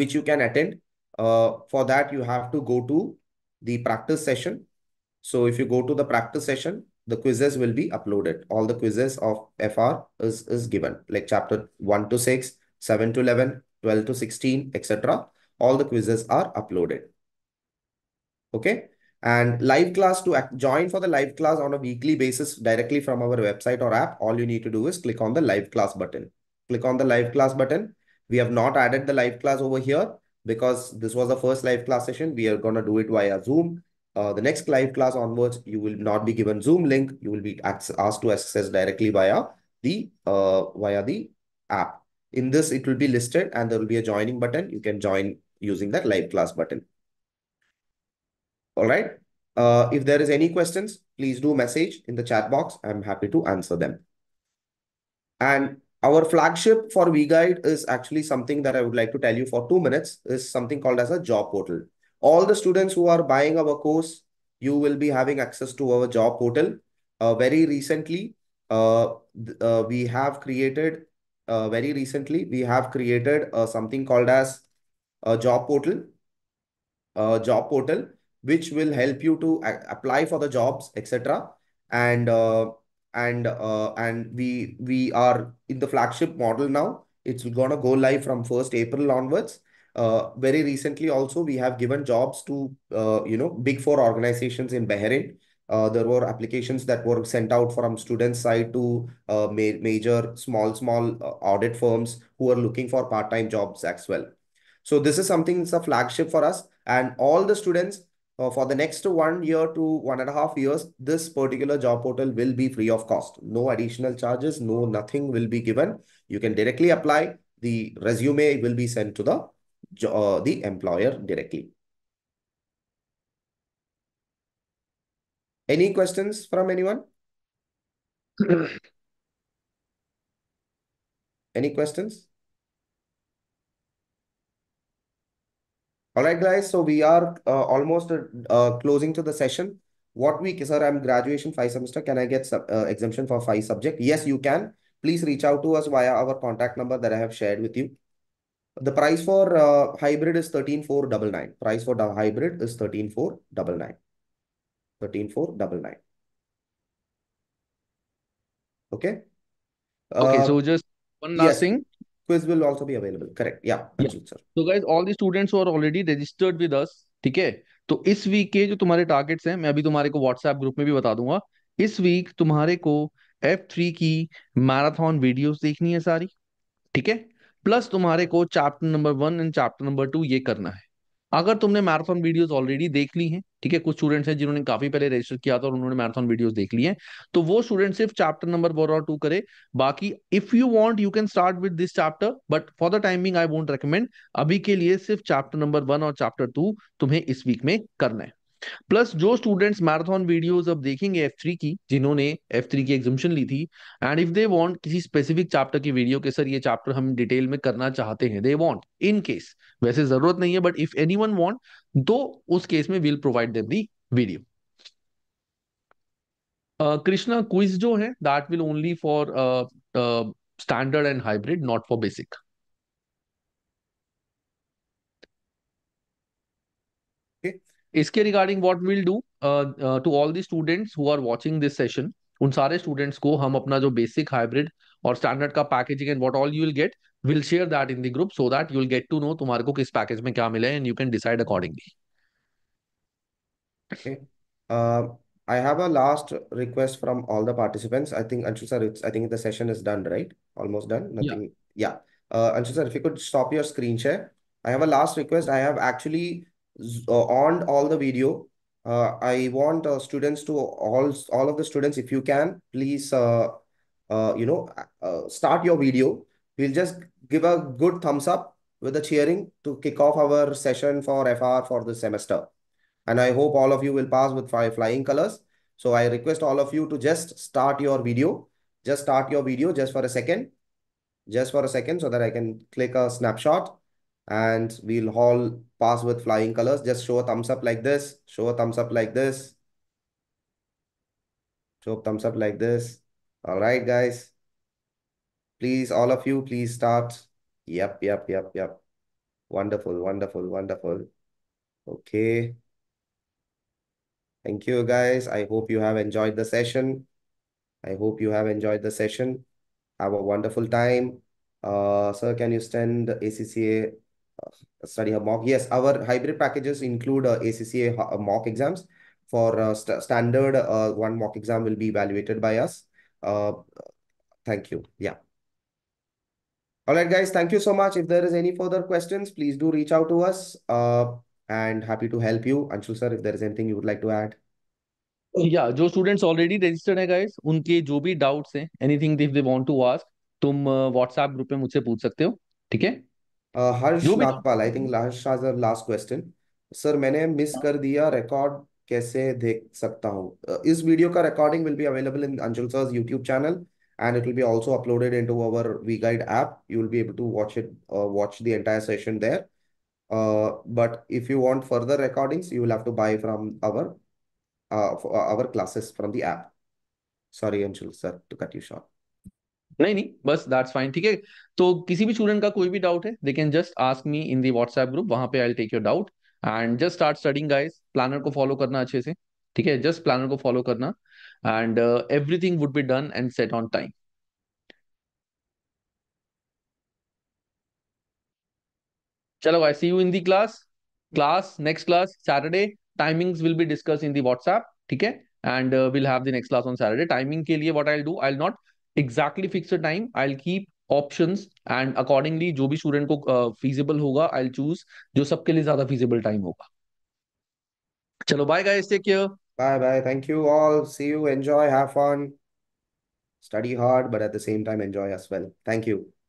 which you can attend. Uh, for that, you have to go to the practice session. So if you go to the practice session, the quizzes will be uploaded. All the quizzes of FR is, is given, like chapter 1 to 6, 7 to 11, 12 to 16, etc. All the quizzes are uploaded. Okay. And live class to join for the live class on a weekly basis directly from our website or app, all you need to do is click on the live class button. Click on the live class button. We have not added the live class over here because this was the first live class session. We are going to do it via Zoom. Uh, the next live class onwards, you will not be given Zoom link. You will be asked to access directly via the uh, via the app. In this, it will be listed and there will be a joining button. You can join using that live class button. All right. Uh, if there is any questions, please do message in the chat box. I'm happy to answer them. And our flagship for WeGuide is actually something that I would like to tell you for two minutes is something called as a job portal. All the students who are buying our course, you will be having access to our job portal. Uh, very recently, uh, uh, we have created, uh, very recently, we have created uh, something called as a job portal. A job portal which will help you to uh, apply for the jobs, etc. And uh, and uh, and we we are in the flagship model now. It's gonna go live from first April onwards. Uh, very recently also we have given jobs to uh, you know big four organizations in Bahrain. Uh, there were applications that were sent out from students' side to uh, ma major, small, small uh, audit firms who are looking for part-time jobs as well. So this is something that's a flagship for us. And all the students uh, for the next one year to one and a half years, this particular job portal will be free of cost. No additional charges, no nothing will be given. You can directly apply. The resume will be sent to the, uh, the employer directly. Any questions from anyone? Any questions? All right, guys. So we are uh, almost uh, uh closing to the session. What week, sir? I'm graduation five semester. Can I get sub, uh, exemption for five subject? Yes, you can. Please reach out to us via our contact number that I have shared with you. The price for uh, hybrid is thirteen four double nine. Price for the hybrid is thirteen four double nine. Thirteen four double nine. Okay. Okay. Uh, so just one last yes. thing. quiz will also be available correct yeah, yeah. sir so guys all the students who are already registered with us ठीक है तो इस week के जो तुम्हारे targets हैं मैं अभी तुम्हारे को व्हाट्सएप ग्रुप में भी बता दूंगा इस वीक तुम्हारे को एफ थ्री की मैराथन वीडियोस देखनी है सारी ठीक है प्लस तुम्हारे को chapter number one and chapter number two ये करना है अगर तुमने मैराथन वीडियोस ऑलरेडी देख ली हैं ठीक है कुछ स्टूडेंट्स हैं जिन्होंने काफी पहले रजिस्टर किया था और उन्होंने मैराथन वीडियोस देख ली हैं तो वो स्टूडेंट सिर्फ चैप्टर नंबर वन और टू करे बाकी if you want you can start with this chapter but for the timing I would recommend अभी के लिए सिर्फ चैप्टर नंबर वन और चैप्टर टू तुम्हें इस वीक में करना है प्लस जो स्टूडेंट्स मैराथन वीडियोस अब देखेंगे एफ थ्री की जिन्होंने एफ थ्री की एग्जिबिशन ली थी एंड इफ दे वांट किसी स्पेसिफिक चैप्टर की वीडियो के सर ये चैप्टर हम डिटेल में करना चाहते हैं दे वांट इन केस वैसे जरूरत नहीं है बट इफ एनीवन वांट तो उस केस में will provide them the video Krishna quiz जो है that will only for standard and hybrid not for basic इसके regarding what will do to all the students who are watching this session उन सारे students को हम अपना जो बेसिक हाइब्रिड और स्टैंडर्ड का packaging and what all you will get will share that in the group so that you will get to know तुम्हारे को किस पैकेज में क्या मिला and you can decide accordingly I have a last request from all the participants. I think Anshul sir, it's I think the session is done, right? Almost done. Nothing. Yeah. yeah. Uh, Anshul sir, if you could stop your screen share. I have a last request. I have actually Uh, on all the video. Uh, I want uh, students to all all of the students, if you can, please uh, uh, you know uh, uh start your video. We'll just give a good thumbs up with the cheering to kick off our session for FR for the semester. And I hope all of you will pass with flying colors. So I request all of you to just start your video. Just start your video just for a second. Just for a second so that I can click a snapshot and we'll all pass with flying colors. Just show a thumbs up like this, show a thumbs up like this, show a thumbs up like this. All right, guys. Please, all of you, please start. Yep, yep, yep, yep. Wonderful, wonderful, wonderful. Okay. Thank you, guys. I hope you have enjoyed the session. I hope you have enjoyed the session. Have a wonderful time. Uh, sir, can you stand ACCA study hub mock yes our hybrid packages include uh, acca uh, mock exams for uh, st standard uh, one mock exam will be evaluated by us uh, thank you yeah all right guys thank you so much if there is any further questions please do reach out to us uh, and happy to help you anshul sir if there is anything you would like to add yeah students already registered registered है guys उनके जो भी doubts हैं anything if they want to ask तुम uh, WhatsApp group mein मुझसे पूछ sakte ho ठीक है हर्ष जो भी नागपाल आई थिंक हर्ष आज लास्ट क्वेश्चन सर मैंने मिस हाँ। कर दिया रिकॉर्ड कैसे देख सकता हूँ अ, uh, इस वीडियो का recording will be available in Anshul sir YouTube channel and it will be also uploaded into our we guide app you will be able to watch it watch the entire session there but if you want further recordings you will have to buy from our our classes from the app sorry Anshul sir to cut you short नहीं नहीं बस that's fine ठीक है तो किसी भी student का कोई भी डाउट है they can just ask me in the WhatsApp group वहां पे I take your doubt and just start studying guys planner को फॉलो करना अच्छे से ठीक है जस्ट प्लानर को फॉलो करना and everything would be done and set on time चलो I see you in the class class next class Saturday timings will be discuss in the WhatsApp ठीक है and will have the next class on Saturday timing के लिए what I do I not exactly fix time I will keep options and accordingly जो भी student को feasible uh, होगा I choose जो सबके लिए ज्यादा फीजिबल टाइम होगा चलो bye guys take care bye bye thank you all see you enjoy have fun study hard but at the same time enjoy as well thank you